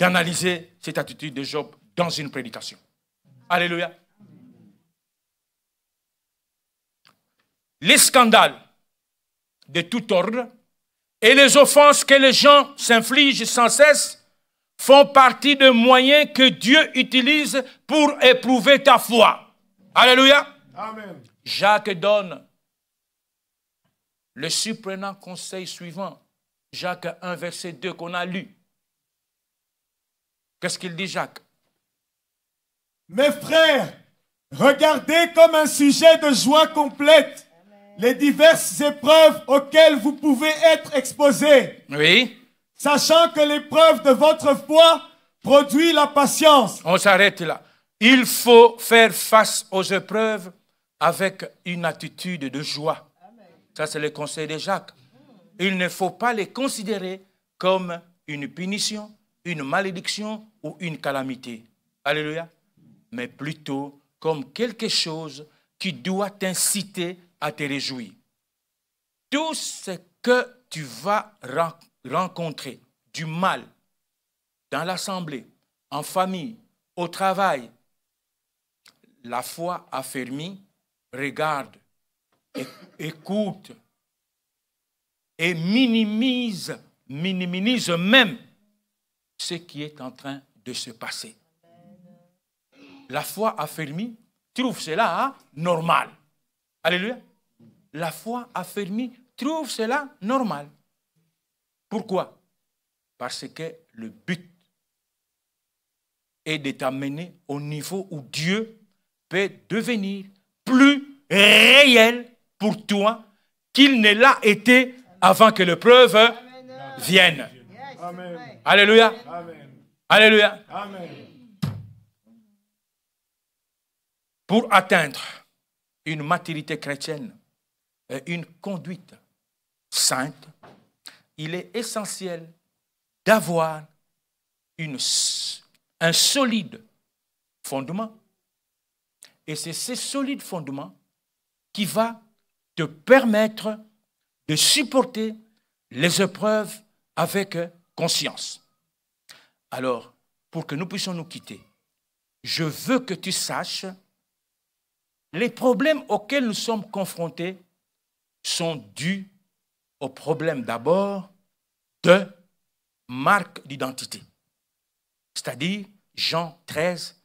d'analyser cette attitude de Job dans une prédication. Alléluia. Les scandales de tout ordre et les offenses que les gens s'infligent sans cesse font partie des moyens que Dieu utilise pour éprouver ta foi. Alléluia. Amen. Jacques donne le surprenant conseil suivant. Jacques 1, verset 2 qu'on a lu. Qu'est-ce qu'il dit Jacques Mes frères, regardez comme un sujet de joie complète les diverses épreuves auxquelles vous pouvez être exposés. Oui. Sachant que l'épreuve de votre foi produit la patience. On s'arrête là. Il faut faire face aux épreuves avec une attitude de joie. Ça, c'est le conseil de Jacques. Il ne faut pas les considérer comme une punition, une malédiction ou une calamité. Alléluia. Mais plutôt comme quelque chose qui doit t'inciter à te réjouir. Tout ce que tu vas rencontrer, du mal, dans l'assemblée, en famille, au travail, la foi affermie, regarde, écoute et minimise, minimise même ce qui est en train de de se passer. La foi affermie trouve cela hein, normal. Alléluia. La foi affermie trouve cela normal. Pourquoi Parce que le but est de t'amener au niveau où Dieu peut devenir plus réel pour toi qu'il ne l'a été avant que l'épreuve vienne. Alléluia. Alléluia. Pour atteindre une maturité chrétienne et une conduite sainte, il est essentiel d'avoir un solide fondement. Et c'est ce solide fondement qui va te permettre de supporter les épreuves avec conscience. Alors, pour que nous puissions nous quitter, je veux que tu saches, les problèmes auxquels nous sommes confrontés sont dus au problème d'abord de marque d'identité. C'est-à-dire Jean 13,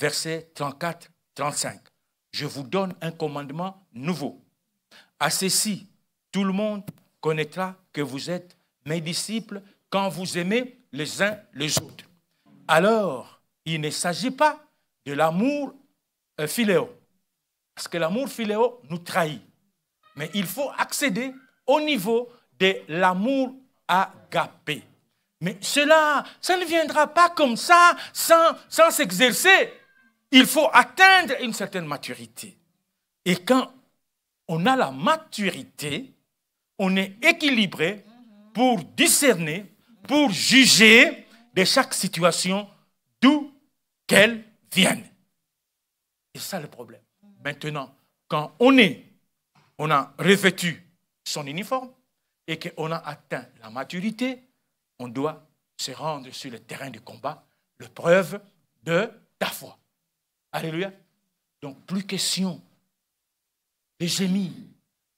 versets 34, 35. Je vous donne un commandement nouveau. À ceci, tout le monde connaîtra que vous êtes mes disciples quand vous aimez les uns les autres. Alors, il ne s'agit pas de l'amour filéo, euh, parce que l'amour filéo nous trahit. Mais il faut accéder au niveau de l'amour agapé. Mais cela, ça ne viendra pas comme ça, sans s'exercer. il faut atteindre une certaine maturité. Et quand on a la maturité, on est équilibré pour discerner pour juger de chaque situation d'où qu'elle vienne. C'est ça le problème. Maintenant, quand on est, on a revêtu son uniforme et qu'on a atteint la maturité, on doit se rendre sur le terrain du combat, le preuve de ta foi. Alléluia. Donc, plus question les gémis,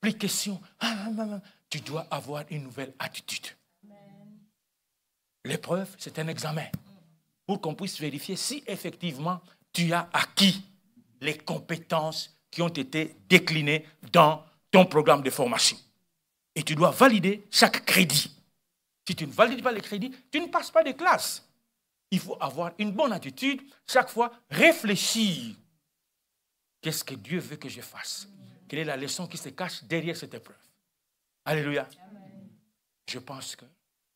plus question. Ah, ah, ah, tu dois avoir une nouvelle attitude. L'épreuve, c'est un examen pour qu'on puisse vérifier si effectivement tu as acquis les compétences qui ont été déclinées dans ton programme de formation. Et tu dois valider chaque crédit. Si tu ne valides pas les crédits, tu ne passes pas de classe. Il faut avoir une bonne attitude, chaque fois réfléchir. Qu'est-ce que Dieu veut que je fasse Quelle est la leçon qui se cache derrière cette épreuve Alléluia. Je pense que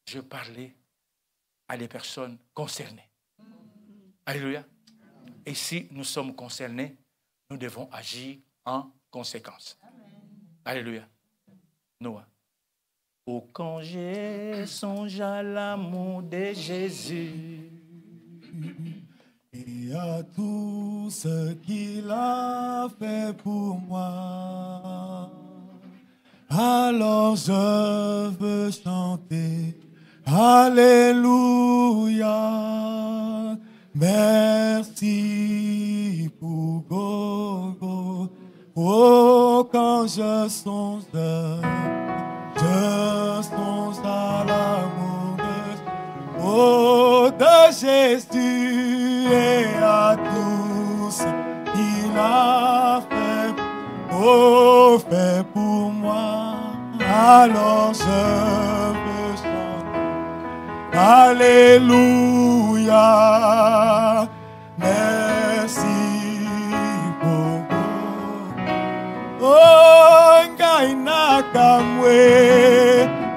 je parlais à les personnes concernées. Alléluia. Et si nous sommes concernés, nous devons agir en conséquence. Alléluia. Noah. au quand j'ai à l'amour de Jésus et à tout ce qu'il a fait pour moi, alors je veux chanter Alléluia. Merci pour Gogo. Oh, quand je songe, je songe à l'amour de, oh, de Jésus et à tous il a fait, oh, fait pour moi. Alors je Alléluia. Merci beaucoup. Oh, ngai nakamwe.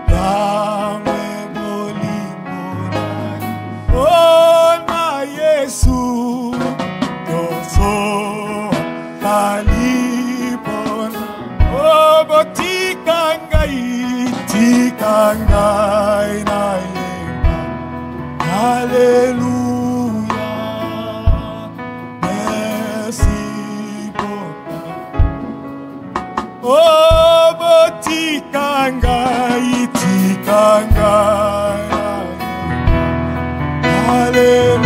Kamwe bolingo na. Oh, na Yesu. Yoso talipona. Oh, botika ngai, ngai. Alléluia. Merci pour Oh, petit kangai, petit kangai. Alléluia.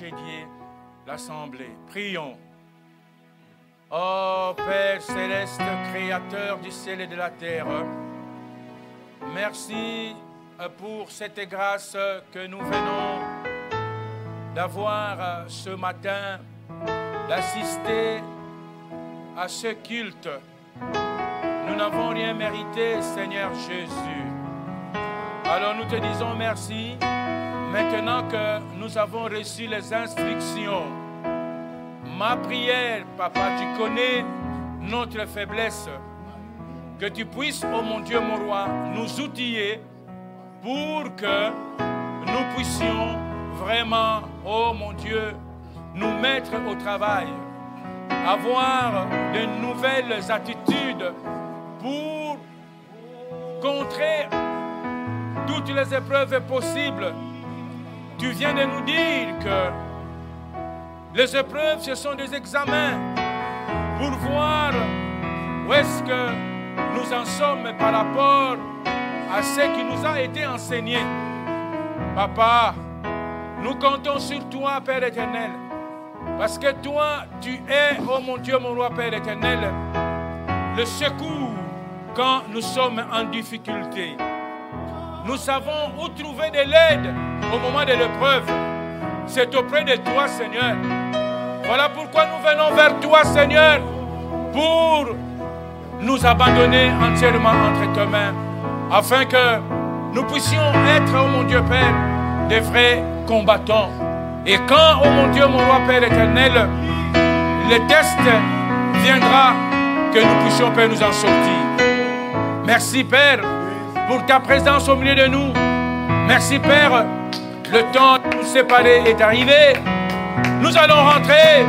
congédier l'assemblée. Prions. Ô oh, Père céleste, créateur du ciel et de la terre, merci pour cette grâce que nous venons d'avoir ce matin, d'assister à ce culte. Nous n'avons rien mérité, Seigneur Jésus. Alors nous te disons merci. Maintenant que nous avons reçu les instructions, ma prière, papa, tu connais notre faiblesse. Que tu puisses, oh mon Dieu, mon roi, nous outiller pour que nous puissions vraiment, oh mon Dieu, nous mettre au travail, avoir de nouvelles attitudes pour contrer toutes les épreuves possibles tu viens de nous dire que les épreuves, ce sont des examens pour voir où est-ce que nous en sommes par rapport à ce qui nous a été enseigné. Papa, nous comptons sur toi, Père éternel, parce que toi, tu es, oh mon Dieu, mon roi, Père éternel, le secours quand nous sommes en difficulté. Nous savons où trouver de l'aide au moment de l'épreuve. C'est auprès de toi, Seigneur. Voilà pourquoi nous venons vers toi, Seigneur, pour nous abandonner entièrement entre tes mains, afin que nous puissions être, oh mon Dieu Père, des vrais combattants. Et quand, oh mon Dieu, mon roi Père éternel, le test viendra, que nous puissions, Père, nous en sortir. Merci, Père, pour ta présence au milieu de nous. Merci Père, le temps de nous séparer est arrivé. Nous allons rentrer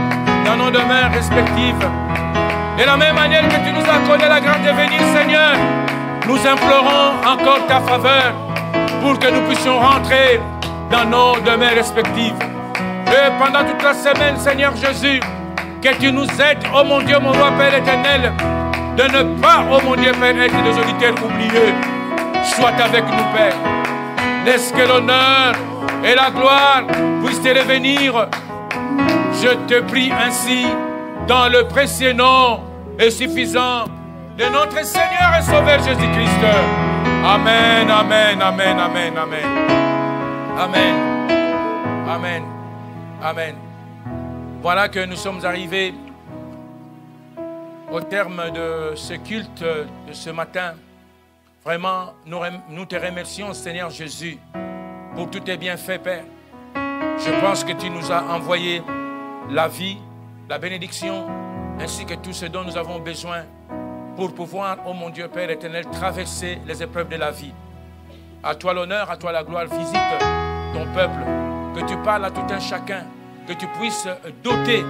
dans nos demeures respectives, De la même manière que tu nous as donné la grâce de venir, Seigneur, nous implorons encore ta faveur pour que nous puissions rentrer dans nos demeures respectives. Et pendant toute la semaine, Seigneur Jésus, que tu nous aides, oh mon Dieu, mon roi Père éternel, de ne pas, oh mon Dieu Père, être des auditeurs oubliés soit avec nous, Père. Laisse ce que l'honneur et la gloire puissent te revenir. Je te prie ainsi, dans le précieux nom et suffisant de notre Seigneur et Sauveur Jésus-Christ. Amen, amen, amen, amen, amen. Amen, amen, amen. Voilà que nous sommes arrivés au terme de ce culte de ce matin. Vraiment, nous, te remercions, Seigneur Jésus, pour tous tes bienfaits, Père. Je pense que tu nous as envoyé la vie, la bénédiction, ainsi que tout ce dont nous avons besoin pour pouvoir, oh mon Dieu, Père éternel, traverser les épreuves de la vie. À toi l'honneur, à toi la gloire. Visite ton peuple, que tu parles à tout un chacun, que tu puisses doter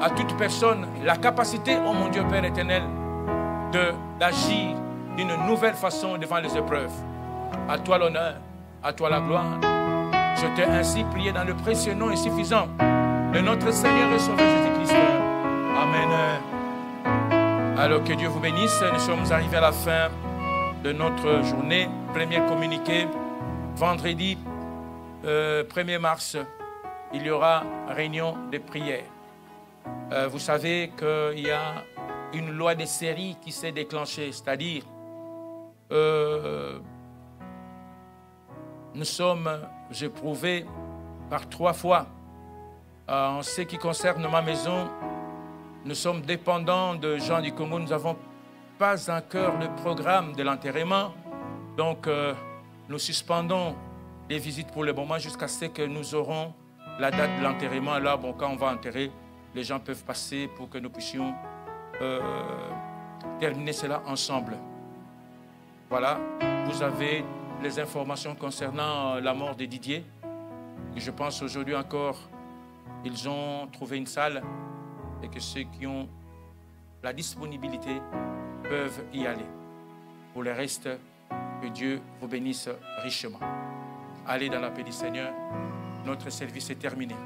à toute personne la capacité, oh mon Dieu, Père éternel, d'agir d'une nouvelle façon devant les épreuves. À toi l'honneur, à toi la gloire. Je t'ai ainsi prié dans le précieux nom suffisant. de notre Seigneur et Sauveur Jésus-Christ. Amen. Alors que Dieu vous bénisse, nous sommes arrivés à la fin de notre journée. Premier communiqué, vendredi 1er euh, mars, il y aura réunion de prière. Euh, vous savez qu'il y a une loi des séries qui s'est déclenchée, c'est-à-dire euh, nous sommes éprouvés par trois fois. Euh, en ce qui concerne ma maison, nous sommes dépendants de gens du Congo. Nous n'avons pas encore le programme de l'enterrement. Donc, euh, nous suspendons les visites pour le moment jusqu'à ce que nous aurons la date de l'enterrement. Là, bon, quand on va enterrer, les gens peuvent passer pour que nous puissions terminer cela ensemble. Voilà, vous avez les informations concernant euh, la mort de Didier. je pense aujourd'hui encore, ils ont trouvé une salle et que ceux qui ont la disponibilité peuvent y aller. Pour le reste, que Dieu vous bénisse richement. Allez dans la paix du Seigneur. Notre service est terminé.